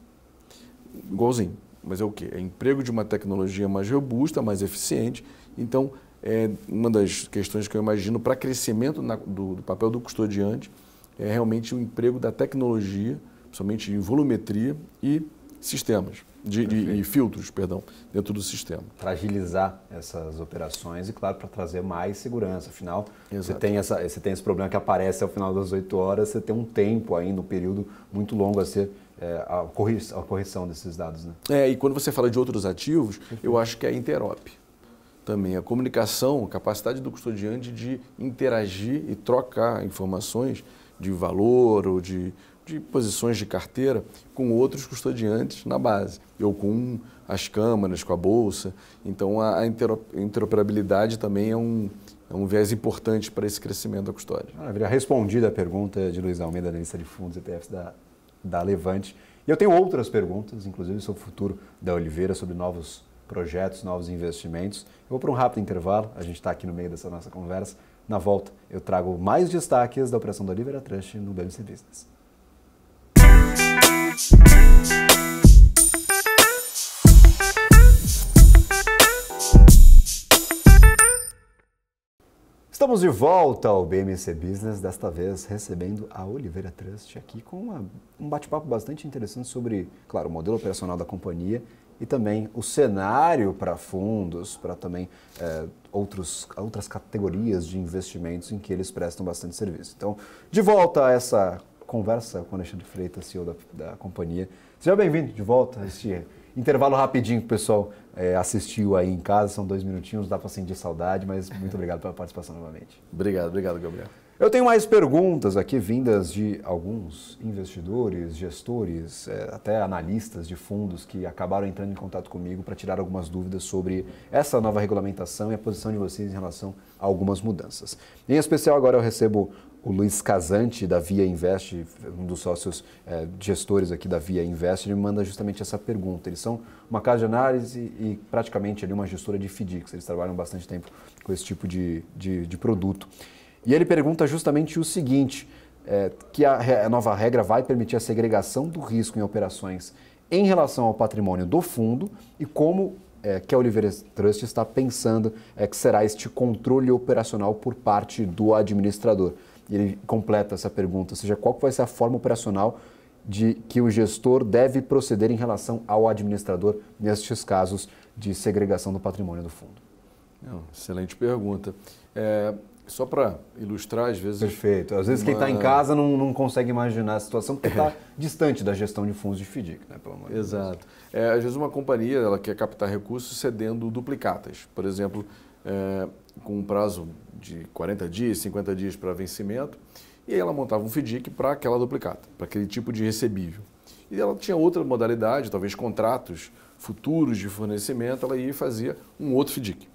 Igualzinho. Mas é o quê? É emprego de uma tecnologia mais robusta, mais eficiente. Então, é uma das questões que eu imagino para crescimento na, do, do, papel do custodiante é realmente o emprego da tecnologia, principalmente em volumetria e sistemas de, de, de, filtros, perdão, dentro do sistema. Para agilizar essas operações e, claro, para trazer mais segurança. Afinal, você tem, essa, você tem esse problema que aparece ao final das 8 horas, você tem um tempo ainda, um período muito longo a ser é, a, correção, a, correção, desses dados. Né? É, e quando você fala de outros ativos, eu acho que é a interop também. A comunicação, a capacidade do custodiante de interagir e trocar informações de valor ou de de posições de carteira com outros custodiantes na base, ou com as câmaras, com a bolsa. Então, a interoperabilidade também é um, é um viés importante para esse crescimento da custódia. Maravilha. Respondida a pergunta de Luiz Almeida, analista de fundos ETFs da, da Levante. E eu tenho outras perguntas, inclusive sobre o futuro da Oliveira, sobre novos projetos, novos investimentos. Eu vou para um rápido intervalo, a gente está aqui no meio dessa nossa conversa. Na volta, eu trago mais destaques da operação da Oliveira Trust no BMC Business. Estamos de volta ao BMC Business, desta vez recebendo a Oliveira Trust aqui com uma, um bate-papo bastante interessante sobre, claro, o modelo operacional da companhia e também o cenário para fundos, para também é, outros, outras categorias de investimentos em que eles prestam bastante serviço. Então, de volta a essa conversa com o Alexandre Freitas, CEO da, da companhia. Seja bem-vindo de volta a este intervalo rapidinho que o pessoal é, assistiu aí em casa, são dois minutinhos, dá para sentir saudade, mas muito obrigado pela participação novamente. Obrigado, obrigado, Gabriel. Eu tenho mais perguntas aqui vindas de alguns investidores, gestores, eh, até analistas de fundos que acabaram entrando em contato comigo para tirar algumas dúvidas sobre essa nova regulamentação e a posição de vocês em relação a algumas mudanças. Em especial, agora eu recebo o Luiz Casante, da Via Invest, um dos sócios é, gestores aqui da Via Invest, ele me manda justamente essa pergunta. Eles são uma casa de análise e praticamente ali uma gestora de FDICs. Eles trabalham bastante tempo com esse tipo de, de, de produto. E ele pergunta justamente o seguinte, é, que a, a nova regra vai permitir a segregação do risco em operações em relação ao patrimônio do fundo e como é, que a Oliveira Trust está pensando é, que será este controle operacional por parte do administrador. E ele completa essa pergunta, ou seja, qual vai ser a forma operacional de que o gestor deve proceder em relação ao administrador nestes casos de segregação do patrimônio do fundo? excelente pergunta. É, só para ilustrar, às vezes. Perfeito. Às vezes tá uma... quem está em casa não, não consegue imaginar a situação porque está distante da gestão de fundos de FIDIC, né? Pelo amor Exato. De Deus. É, às vezes uma companhia ela quer captar recursos cedendo duplicatas. Por exemplo, é, com um prazo de 40 dias, 50 dias para vencimento, e aí ela montava um FDIC para aquela duplicata, para aquele tipo de recebível. E ela tinha outra modalidade, talvez contratos futuros de fornecimento, ela ia e fazia um outro FDIC.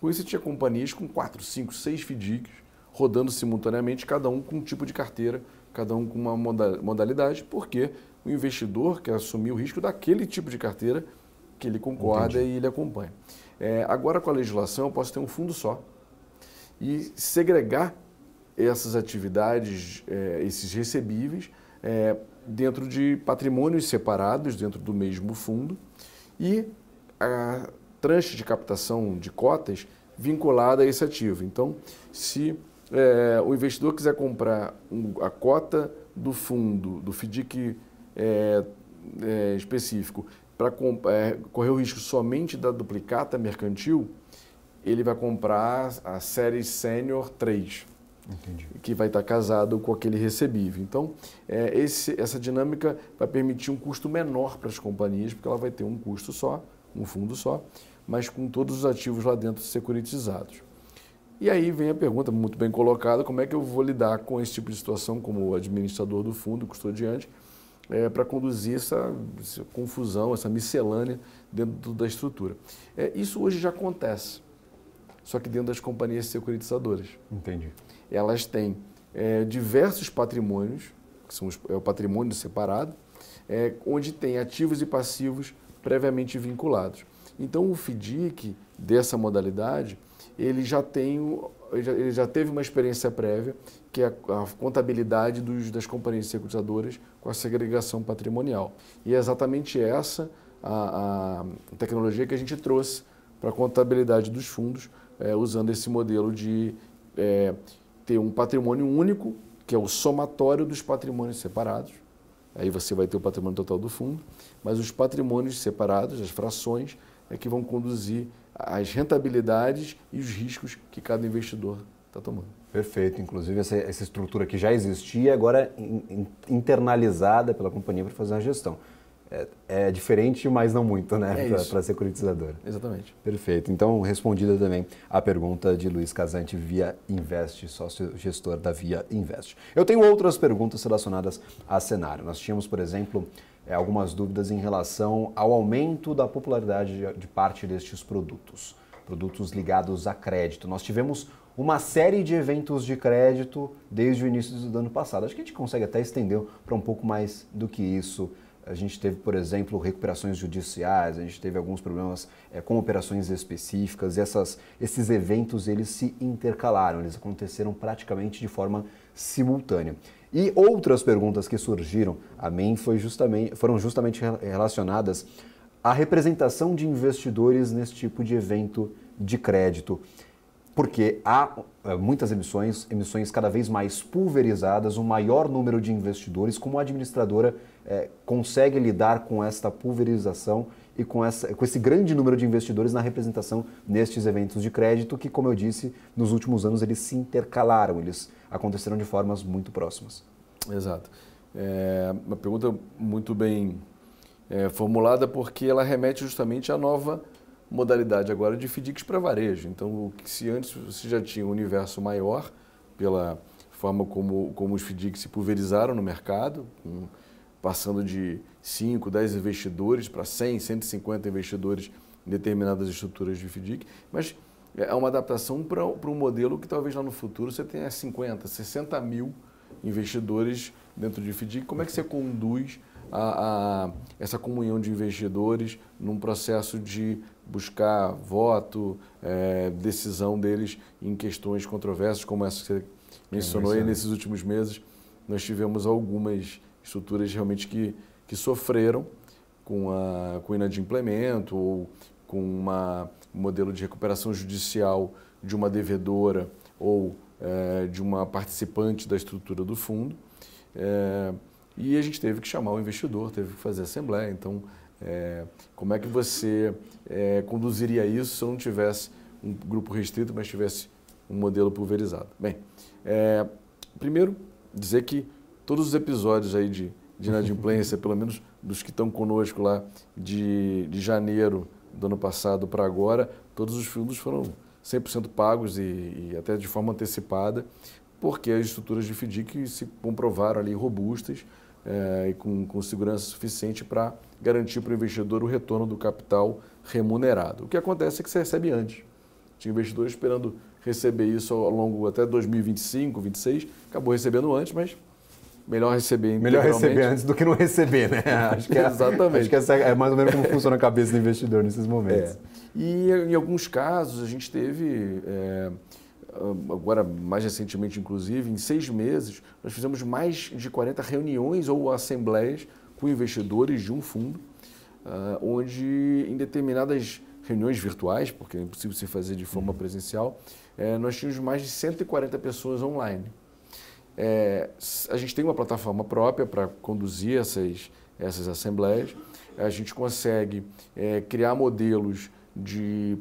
Com isso, tinha companhias com 4, 5, 6 FDICs rodando simultaneamente, cada um com um tipo de carteira, cada um com uma modalidade, porque o investidor quer assumir o risco daquele tipo de carteira que ele concorda Entendi. e ele acompanha. É, agora, com a legislação, eu posso ter um fundo só e segregar essas atividades, é, esses recebíveis, é, dentro de patrimônios separados, dentro do mesmo fundo, e a tranche de captação de cotas vinculada a esse ativo. Então, se é, o investidor quiser comprar um, a cota do fundo, do FDIC é, é, específico, para é, correr o risco somente da duplicata mercantil, ele vai comprar a série Sênior 3, Entendi. que vai estar casado com aquele recebível. Então, é, esse, essa dinâmica vai permitir um custo menor para as companhias, porque ela vai ter um custo só, um fundo só, mas com todos os ativos lá dentro securitizados. E aí vem a pergunta, muito bem colocada, como é que eu vou lidar com esse tipo de situação como administrador do fundo, custodiante, é, para conduzir essa, essa, confusão, essa miscelânea dentro da estrutura. É, isso hoje já acontece, só que dentro das companhias securitizadoras. Entendi. Elas têm é, diversos patrimônios, que são os, é o patrimônio separado, é, onde tem ativos e passivos previamente vinculados. Então, o FDIC dessa modalidade, ele já tem ele já, teve uma experiência prévia que é a contabilidade dos, das companhias securitizadoras com a segregação patrimonial. E é exatamente essa a, a tecnologia que a gente trouxe para a contabilidade dos fundos, é, usando esse modelo de é, ter um patrimônio único, que é o somatório dos patrimônios separados. Aí você vai ter o patrimônio total do fundo, mas os patrimônios separados, as frações, é que vão conduzir as rentabilidades e os riscos que cada investidor está tomando. Perfeito. Inclusive, essa, essa estrutura que já existia agora in, internalizada pela companhia para fazer a gestão. É, é, diferente, mas não muito, né? É para ser securitizadora. Exatamente. Perfeito. Então, respondida também a pergunta de Luiz Casante via Invest, sócio gestor da Via Invest. Eu tenho outras perguntas relacionadas a cenário. Nós tínhamos, por exemplo, é, algumas dúvidas em relação ao aumento da popularidade de parte destes produtos, produtos ligados a crédito. Nós tivemos uma série de eventos de crédito desde o início do ano passado. Acho que a gente consegue até estender para um pouco mais do que isso. A gente teve, por exemplo, recuperações judiciais, a gente teve alguns problemas é, com operações específicas. Essas, esses eventos eles se intercalaram, eles aconteceram praticamente de forma simultânea. E outras perguntas que surgiram a mim justamente, foram justamente relacionadas à representação de investidores nesse tipo de evento de crédito porque há eh, muitas emissões, emissões cada vez mais pulverizadas, um maior número de investidores. Como a administradora é, consegue lidar com esta pulverização e com, essa, com esse grande número de investidores na representação nestes eventos de crédito, que, como eu disse, nos últimos anos eles se intercalaram, eles aconteceram de formas muito próximas. Exato. É uma pergunta muito bem é, formulada, porque ela remete justamente à nova modalidade agora de FDICs para varejo. Então, se antes você já tinha um universo maior, pela forma como, como os FDICs se pulverizaram no mercado, com, passando de 5, 10 investidores para 100, 150 investidores em determinadas estruturas de FDIC, mas é uma adaptação para, para um modelo que talvez lá no futuro você tenha 50, 60 mil investidores dentro de FDIC. Como é que você conduz a, a, essa comunhão de investidores num processo de buscar voto, é, decisão deles em questões controversas, como essa que você mencionou. E nesses últimos meses nós tivemos algumas estruturas realmente que, que sofreram com, a, com inadimplemento ou com uma, um modelo de recuperação judicial de uma devedora ou é, de uma participante da estrutura do fundo. É, e a gente teve que chamar o investidor, teve que fazer assembleia. Então, é, como é que você é, conduziria isso se eu não tivesse um grupo restrito, mas tivesse um modelo pulverizado? Bem, é, primeiro, dizer que todos os episódios aí de, de inadimplência, pelo menos dos que estão conosco lá de, de janeiro do ano passado para agora, todos os fundos foram 100% pagos e, e, até de forma antecipada, porque as estruturas de FDIC se comprovaram ali robustas é, e com, com segurança suficiente para garantir para o investidor o retorno do capital remunerado. O que acontece é que você recebe antes. Tinha investidor esperando receber isso ao longo até 2025, 26, acabou recebendo antes, mas melhor receber Melhor receber antes do que não receber, né? Acho que é, Exatamente. Acho que essa é mais ou menos como funciona a cabeça do investidor nesses momentos. É. E em alguns casos a gente teve, é, agora mais recentemente inclusive, em seis meses, nós fizemos mais de 40 reuniões ou assembleias com investidores de um fundo, ah, onde em determinadas reuniões virtuais, porque é impossível se fazer de forma uhum. presencial, eh, nós tínhamos mais de 140 pessoas online. Eh, a gente tem uma plataforma própria para conduzir essas, essas assembleias, a gente consegue eh, criar modelos de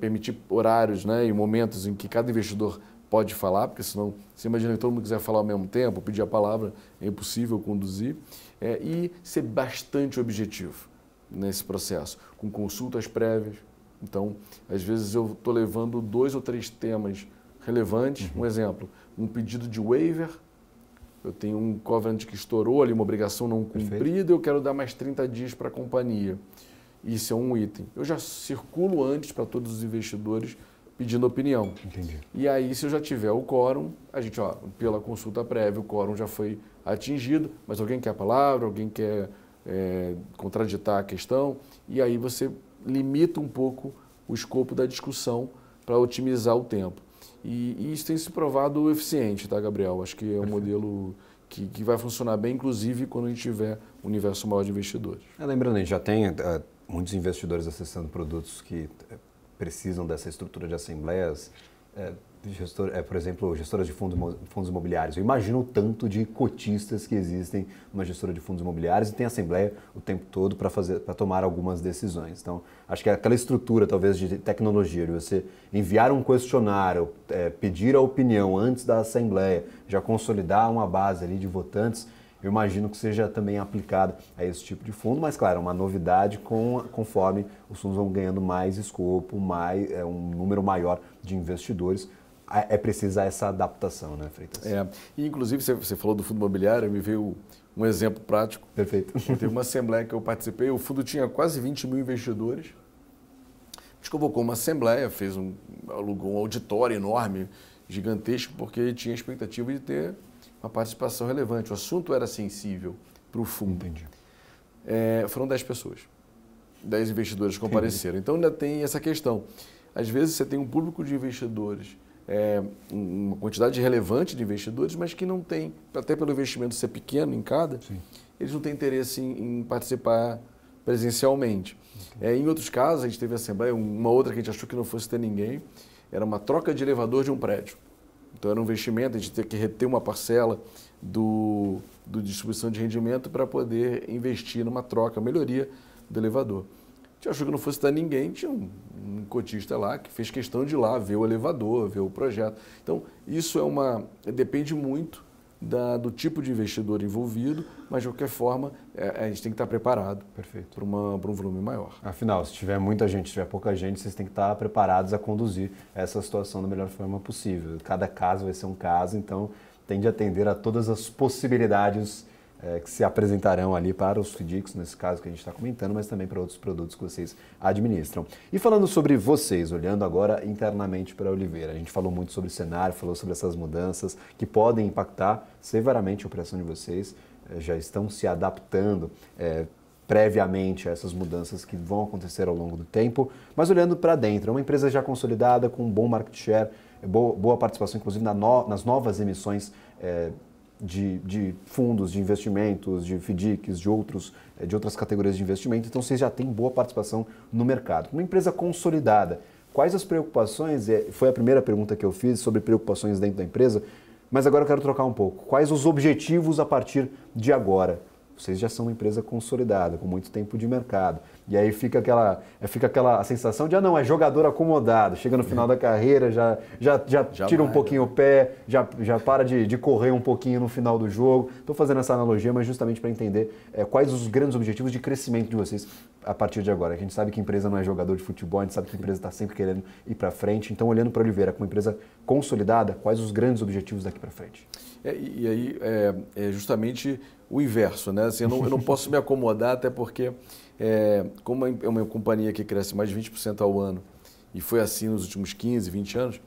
permitir horários né, e momentos em que cada investidor pode falar, porque senão, você imagina que todo mundo quiser falar ao mesmo tempo, pedir a palavra, é impossível conduzir é, e ser bastante objetivo nesse processo, com consultas prévias. Então, às vezes eu estou levando dois ou três temas relevantes. Uhum. Um exemplo, um pedido de waiver. Eu tenho um covenant que estourou ali, uma obrigação não cumprida, eu quero dar mais 30 dias para a companhia. Isso é um item. Eu já circulo antes para todos os investidores pedindo opinião. Entendi. E aí, se eu já tiver o quórum, a gente, ó, pela consulta prévia, o quórum já foi atingido, mas alguém quer a palavra, alguém quer é, contraditar a questão, e aí você limita um pouco o escopo da discussão para otimizar o tempo. E, e, isso tem se provado eficiente, tá, Gabriel? Acho que é um Perfeito. modelo que, que, vai funcionar bem, inclusive quando a gente tiver um universo maior de investidores. É, lembrando, a gente já tem uh, muitos investidores acessando produtos que é, precisam dessa estrutura de assembleias, é, gestor, é, por exemplo, gestoras de fundos, fundos imobiliários. Eu imagino o tanto de cotistas que existem numa gestora de fundos imobiliários e tem assembleia o tempo todo para fazer, para tomar algumas decisões. Então, acho que aquela estrutura, talvez, de tecnologia, de você enviar um questionário, é, pedir a opinião antes da assembleia, já consolidar uma base ali de votantes, eu imagino que seja também aplicada a esse tipo de fundo, mas claro, é uma novidade com, conforme os fundos vão ganhando mais escopo, mais, é, um número maior de investidores. É precisar essa adaptação, né, Freitas? É. E, inclusive, você, falou do fundo imobiliário, me veio um exemplo prático. Perfeito. Teve uma assembleia que eu participei, o fundo tinha quase 20 mil investidores. A gente convocou uma assembleia, fez um, alugou um auditório enorme, gigantesco, porque tinha expectativa de ter uma participação relevante. O assunto era sensível para o fundo. Entendi. É, foram 10 pessoas. 10 investidores compareceram. Entendi. Então ainda tem essa questão. Às vezes você tem um público de investidores, é, uma quantidade relevante de investidores, mas que não tem, até pelo investimento ser pequeno em cada, Sim. eles não têm interesse em, em participar presencialmente. É, em outros casos, a gente teve assembleia, uma outra que a gente achou que não fosse ter ninguém, era uma troca de elevador de um prédio. Então era um investimento, a gente ter que reter uma parcela do, do distribuição de rendimento para poder investir numa troca, melhoria do elevador. A gente achou que não fosse dar ninguém, tinha um, um cotista lá que fez questão de ir lá ver o elevador, ver o projeto. Então, isso é uma. depende muito da, do tipo de investidor envolvido, mas de qualquer forma é, a gente tem que estar preparado para um volume maior. Afinal, se tiver muita gente, se tiver pouca gente, vocês têm que estar preparados a conduzir essa situação da melhor forma possível. Cada caso vai ser um caso, então tem de atender a todas as possibilidades é, que se apresentarão ali para os FDICs, nesse caso que a gente está comentando, mas também para outros produtos que vocês administram. E falando sobre vocês, olhando agora internamente para a Oliveira, a gente falou muito sobre o cenário, falou sobre essas mudanças que podem impactar severamente a operação de vocês, é, já estão se adaptando. É, previamente a essas mudanças que vão acontecer ao longo do tempo, mas olhando para dentro, é uma empresa já consolidada com um bom market share, é boa participação inclusive nas novas emissões é, de, de, fundos de investimentos, de FDICs, de, outros, eh, de outras categorias de investimento, então vocês já têm boa participação no mercado. Uma empresa consolidada, quais as preocupações? É, foi a primeira pergunta que eu fiz sobre preocupações dentro da empresa, mas agora eu quero trocar um pouco. Quais os objetivos a partir de agora? Vocês já são uma empresa consolidada, com muito tempo de mercado. E aí fica aquela, fica aquela sensação de, ah, não, é jogador acomodado. Chega no final da carreira, já, já, já, já tira vai, um pouquinho né? o pé, já, já para de, de correr um pouquinho no final do jogo. Estou fazendo essa analogia, mas justamente para entender é, quais os grandes objetivos de crescimento de vocês a partir de agora. A gente sabe que empresa não é jogador de futebol, a gente sabe que empresa está sempre querendo ir para frente. Então, olhando para Oliveira como empresa consolidada, quais os grandes objetivos daqui para frente? É, e aí, é, é justamente o inverso, né? Assim, eu, não, eu não posso me acomodar, até porque, é, como é uma companhia que cresce mais de 20% ao ano, e foi assim nos últimos 15, 20 anos,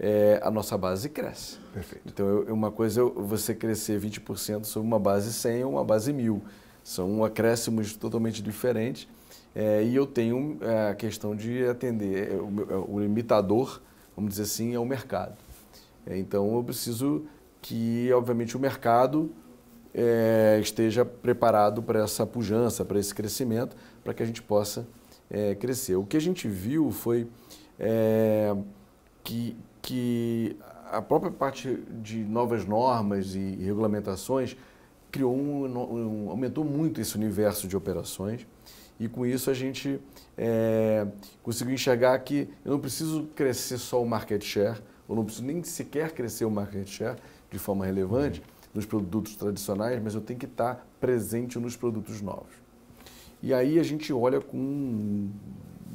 é, a nossa base cresce. Perfeito. Então, eu, uma coisa é você crescer 20% sobre uma base 100 ou uma base 1000. São acréscimos totalmente diferentes. É, e eu tenho é, a questão de atender. É, o, é, o limitador, vamos dizer assim, é o mercado. É, então, eu preciso que, obviamente, o mercado é, esteja preparado para essa pujança, para esse crescimento, para que a gente possa é, crescer. O que a gente viu foi é, que, que a própria parte de novas normas e, e regulamentações criou um, um, aumentou muito esse universo de operações e com isso a gente é, conseguiu enxergar que eu não preciso crescer só o market share, eu não preciso nem sequer crescer o market share de forma relevante, uhum nos produtos tradicionais, mas eu tenho que estar presente nos produtos novos. E aí a gente olha com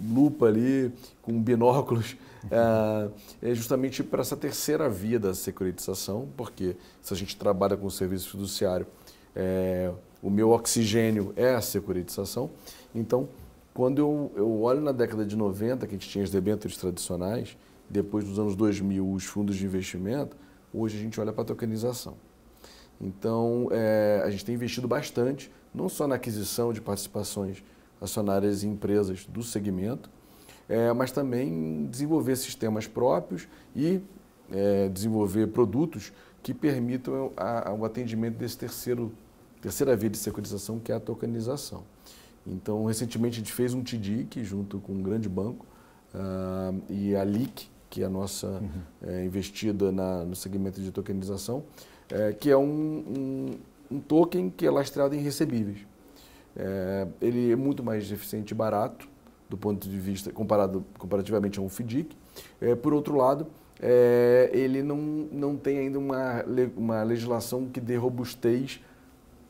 lupa ali, com binóculos, eh, é, justamente para essa terceira via da securitização, porque se a gente trabalha com o serviço fiduciário, é, o meu oxigênio é a securitização. Então, quando eu, eu olho na década de 90, que a gente tinha os debêntures tradicionais, depois dos anos 2000, os fundos de investimento, hoje a gente olha para a tokenização. Então, é, a gente tem investido bastante, não só na aquisição de participações acionárias em empresas do segmento, é, mas também desenvolver sistemas próprios e é, desenvolver produtos que permitam a, a, o atendimento desse terceiro, terceira via de securitização, que é a tokenização. Então, recentemente a gente fez um TDIC junto com um grande banco uh, e a LIC, que é a nossa uhum. é, investida na, no segmento de tokenização, é, que é um, um, um, token que é lastrado em recebíveis. É, ele é muito mais eficiente e barato do ponto de vista comparado comparativamente a um FDIC. É, por outro lado, é, ele não, não tem ainda uma, uma legislação que dê robustez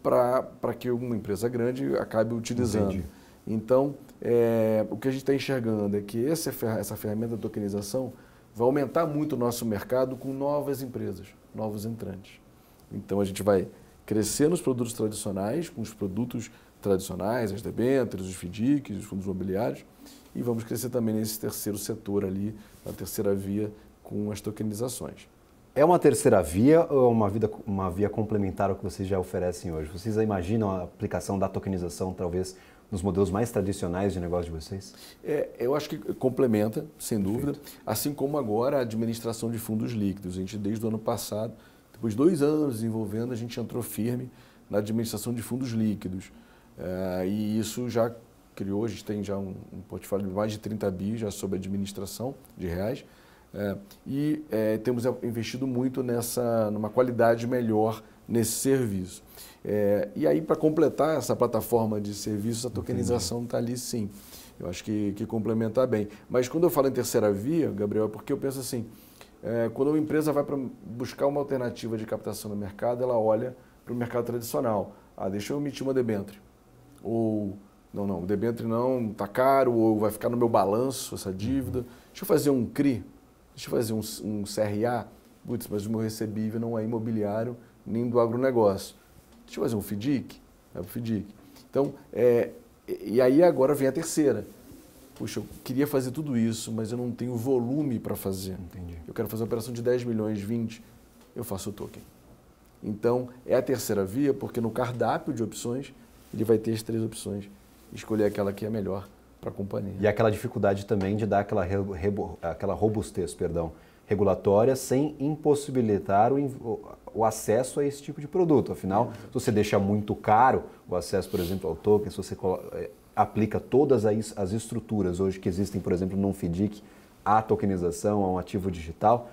para que uma empresa grande acabe utilizando. Entendi. Então, é, o que a gente está enxergando é que essa, essa ferramenta de tokenização vai aumentar muito o nosso mercado com novas empresas, novos entrantes. Então a gente vai crescer nos produtos tradicionais, com os produtos tradicionais, as debêntures, os FDICs, os fundos imobiliários, e vamos crescer também nesse terceiro setor ali, na terceira via, com as tokenizações. É uma terceira via ou é uma, uma via complementar ao que vocês já oferecem hoje? Vocês imaginam a aplicação da tokenização, talvez, nos modelos mais tradicionais de negócio de vocês? É, eu acho que complementa, sem dúvida, assim como agora a administração de fundos líquidos. A gente, desde o ano passado, depois de dois anos desenvolvendo, a gente entrou firme na administração de fundos líquidos. É, e isso já criou, a gente tem já um, um, portfólio de mais de 30 bi já sob administração de reais. É, e é, temos é, investido muito nessa, numa qualidade melhor nesse serviço. É, e aí, para completar essa plataforma de serviços, a tokenização está ali sim. Eu acho que, que complementar bem. Mas quando eu falo em terceira via, Gabriel, é porque eu penso assim, é, quando uma empresa vai para buscar uma alternativa de captação no mercado, ela olha para o mercado tradicional. Ah, deixa eu emitir uma debenture. Ou, não, não, debenture não, está caro, ou vai ficar no meu balanço essa dívida. Uhum. Deixa eu fazer um CRI, deixa eu fazer um, um CRA. Putz, mas o meu recebível não é imobiliário nem do agronegócio. Deixa eu fazer um FDIC. É né, o FDIC. Então, é, e aí agora vem a terceira puxa, eu queria fazer tudo isso, mas eu não tenho volume para fazer. Entendi. Eu quero fazer uma operação de 10 milhões, 20, eu faço o token. Então, é a terceira via, porque no cardápio de opções, ele vai ter as três opções. Escolher aquela que é melhor para a companhia. E aquela dificuldade também de dar aquela, aquela robustez, perdão, regulatória sem impossibilitar o, o, acesso a esse tipo de produto. Afinal, se você deixar muito caro o acesso, por exemplo, ao token, se você é, aplica todas as, as estruturas hoje que existem, por exemplo, num FDIC, à tokenização, a um ativo digital,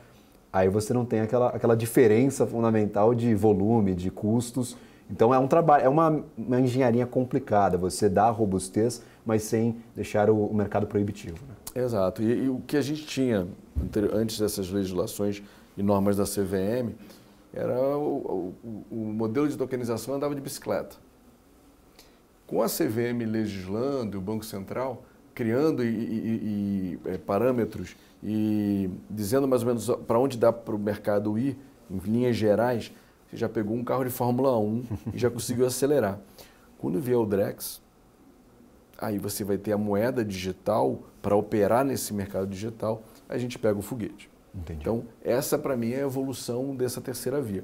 aí você não tem aquela, aquela diferença fundamental de volume, de custos. Então é um trabalho, é uma, uma engenharia complicada, você dá robustez, mas sem deixar o, o mercado proibitivo. Né? Exato. E, e, o que a gente tinha antes dessas legislações e normas da CVM era o, o, o modelo de tokenização andava de bicicleta. Com a CVM legislando e o Banco Central criando e, e, e, é, parâmetros e dizendo mais ou menos para onde dá para o mercado ir, em linhas gerais, você já pegou um carro de Fórmula 1 e já conseguiu acelerar. Quando vier o Drex, aí você vai ter a moeda digital para operar nesse mercado digital, a gente pega o foguete. Entendi. Então, essa para mim é a evolução dessa terceira via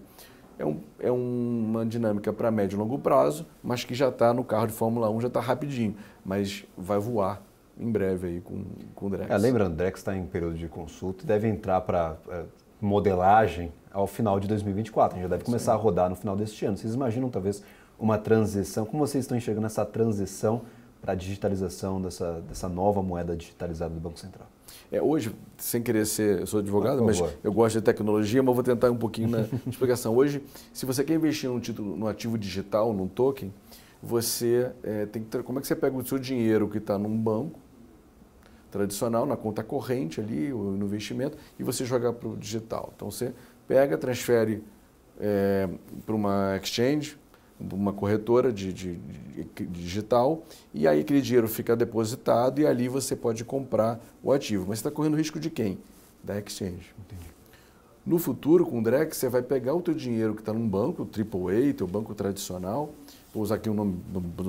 é, um, é uma dinâmica para médio e longo prazo, mas que já está no carro de Fórmula 1, já está rapidinho, mas vai voar em breve aí com, com o Drex. É, lembrando, o Drex está em período de consulta e deve entrar para é, modelagem ao final de 2024. A gente já deve começar a rodar no final deste ano. Vocês imaginam talvez uma transição? Como vocês estão enxergando essa transição para a digitalização dessa, dessa nova moeda digitalizada do Banco Central? É, hoje, sem querer ser, eu sou advogado, mas eu gosto de tecnologia, mas vou tentar um pouquinho na explicação. Hoje, se você quer investir num título, num ativo digital, num token, você é, tem que ter, como é que você pega o seu dinheiro que está num banco tradicional, na conta corrente ali, no investimento, e você joga para o digital. Então você pega, transfere é, para uma exchange, uma corretora de, de, de, digital e aí aquele dinheiro fica depositado e ali você pode comprar o ativo. Mas você está correndo risco de quem? Da exchange. Entendi. No futuro, com o DREX, você vai pegar o teu dinheiro que está num banco, o AAA, teu banco tradicional, vou usar aqui o um nome,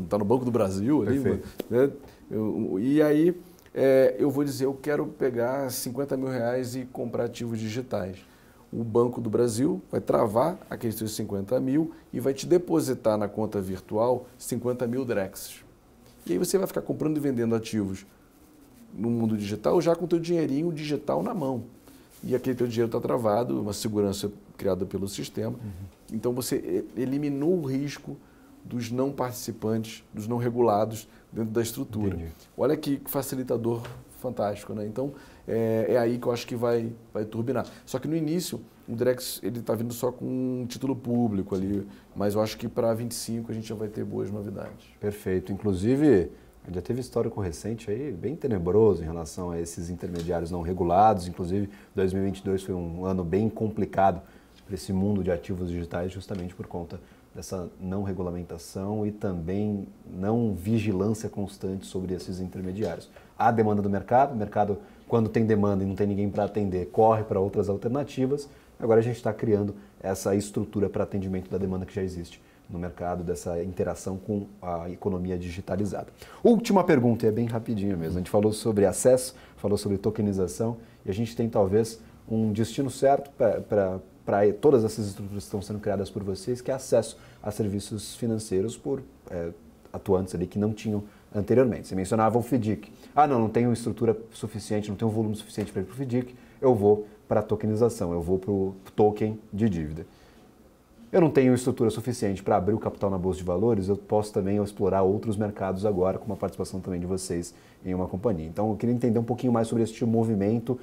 está no Banco do Brasil, ali, né? eu, e aí é, eu vou dizer, eu quero pegar 50 mil reais e comprar ativos digitais o Banco do Brasil vai travar aqueles seus 50 mil e vai te depositar na conta virtual 50 mil DREX. E aí você vai ficar comprando e vendendo ativos no mundo digital já com o teu dinheirinho digital na mão. E aquele teu dinheiro está travado, uma segurança criada pelo sistema. Uhum. Então você eliminou o risco dos não participantes, dos não regulados dentro da estrutura. Entendi. Olha que facilitador fantástico, né? Então é, é, aí que eu acho que vai, vai turbinar. Só que no início o Drex ele está vindo só com um título público ali, mas eu acho que para 25 a gente já vai ter boas novidades. Perfeito. Inclusive já teve histórico recente aí bem tenebroso em relação a esses intermediários não regulados. Inclusive 2022 foi um ano bem complicado para esse mundo de ativos digitais justamente por conta dessa não regulamentação e também não vigilância constante sobre esses intermediários a demanda do mercado. O mercado, quando tem demanda e não tem ninguém para atender, corre para outras alternativas. Agora a gente está criando essa estrutura para atendimento da demanda que já existe no mercado, dessa interação com a economia digitalizada. Última pergunta, e é bem rapidinho mesmo. A gente falou sobre acesso, falou sobre tokenização, e a gente tem talvez um destino certo para para todas essas estruturas que estão sendo criadas por vocês, que é acesso a serviços financeiros por é, atuantes ali que não tinham anteriormente. Você mencionava o FDIC. Ah, não, não tenho estrutura suficiente, não tenho volume suficiente para ir para o FDIC, eu vou para a tokenização, eu vou para o token de dívida. Eu não tenho estrutura suficiente para abrir o capital na bolsa de valores, eu posso também explorar outros mercados agora, com uma participação também de vocês em uma companhia. Então, eu queria entender um pouquinho mais sobre este movimento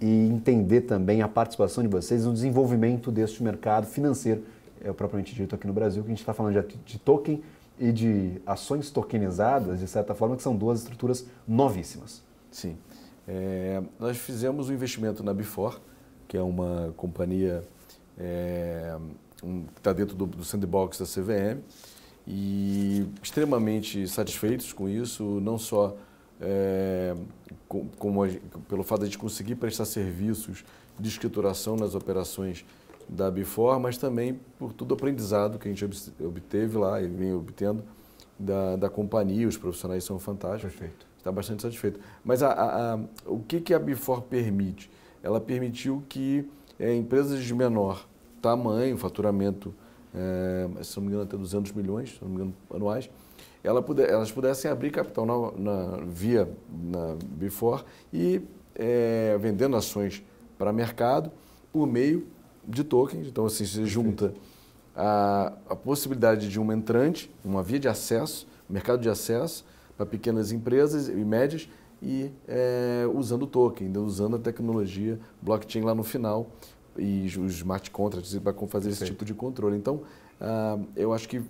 e entender também a participação de vocês no desenvolvimento deste mercado financeiro, é, propriamente dito aqui no Brasil, que a gente está falando de, de token e de ações tokenizadas, de certa forma, que são duas estruturas novíssimas. Sim. É, nós fizemos um investimento na Bifor, que é uma companhia é, um, que está dentro do, do sandbox da CVM, e extremamente satisfeitos com isso, não só é, com, com a, pelo fato de conseguir prestar serviços de escrituração nas operações da Bifor, mas também por todo o aprendizado que a gente obteve lá e vem obtendo da, da companhia. Os profissionais são fantásticos. Perfeito. Está bastante satisfeito. Mas a, a, a, o que, que a Bifor permite? Ela permitiu que é, empresas de menor tamanho, faturamento, é, se não me engano, até 200 milhões, se não me engano, anuais, ela puder, elas pudessem abrir capital na, na via na Bifor e é, vendendo ações para mercado por meio de tokens. Então, assim, você junta a, a possibilidade de uma entrante, uma via de acesso, mercado de acesso para pequenas empresas e médias e é, usando o token, né, usando a tecnologia blockchain lá no final e os smart contracts para fazer Perfeito. esse tipo de controle. Então, uh, eu acho que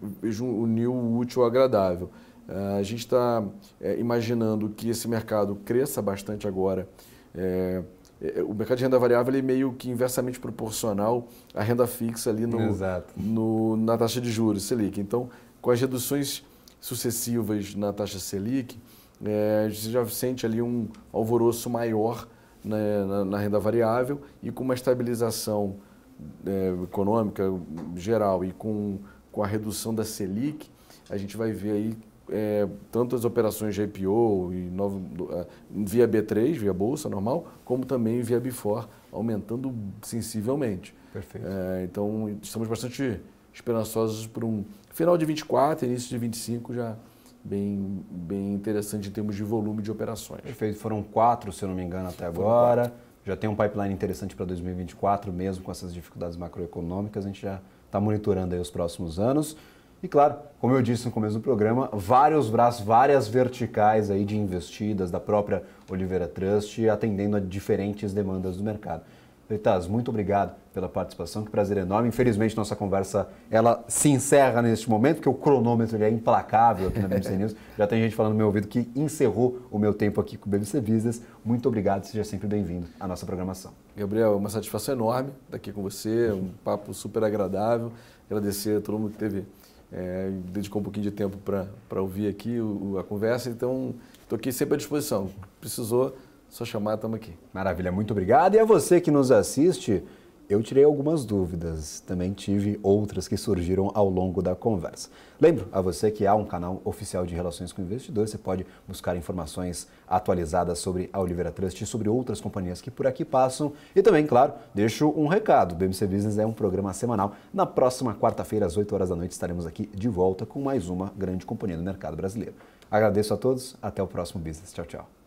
uniu o útil ao agradável. Uh, a gente está é, imaginando que esse mercado cresça bastante agora. É, é, o mercado de renda variável é meio que inversamente proporcional à renda fixa ali no, no, na taxa de juros Selic. Então, com as reduções sucessivas na taxa Selic, é, você já sente ali um alvoroço maior na, né, na, na renda variável e com uma estabilização é, econômica geral e com, com a redução da Selic, a gente vai ver aí é, tanto as operações de IPO e novo, via B3, via Bolsa normal, como também via B4, aumentando sensivelmente. Perfeito. É, então, estamos bastante esperançosos por um final de 24, início de 25 já bem, bem interessante em termos de volume de operações. Perfeito. Foram quatro, se eu não me engano, até agora. Já tem um pipeline interessante para 2024, mesmo com essas dificuldades macroeconômicas. A gente já está monitorando aí os próximos anos. E claro, como eu disse no começo do programa, vários braços, várias verticais aí de investidas da própria Oliveira Trust, atendendo a diferentes demandas do mercado. Freitas, muito obrigado pela participação, que prazer enorme. Infelizmente, nossa conversa ela se encerra neste momento, porque o cronômetro ele é implacável aqui na BBC News. Já tem gente falando no meu ouvido que encerrou o meu tempo aqui com o BBC Business. Muito obrigado, seja sempre bem-vindo à nossa programação. Gabriel, uma satisfação enorme estar aqui com você, um papo super agradável. Agradecer a todo mundo que teve é, dedicou um pouquinho de tempo para ouvir aqui o, a conversa. Então, estou aqui sempre à disposição. Precisou, só chamar, estamos aqui. Maravilha, muito obrigado. E a você que nos assiste, eu tirei algumas dúvidas, também tive outras que surgiram ao longo da conversa. Lembro a você que há um canal oficial de relações com investidores, você pode buscar informações atualizadas sobre a Oliveira Trust e sobre outras companhias que por aqui passam. E também, claro, deixo um recado: o BMC Business é um programa semanal. Na próxima quarta-feira, às 8 horas da noite, estaremos aqui de volta com mais uma grande companhia do mercado brasileiro. Agradeço a todos, até o próximo Business. Tchau, tchau.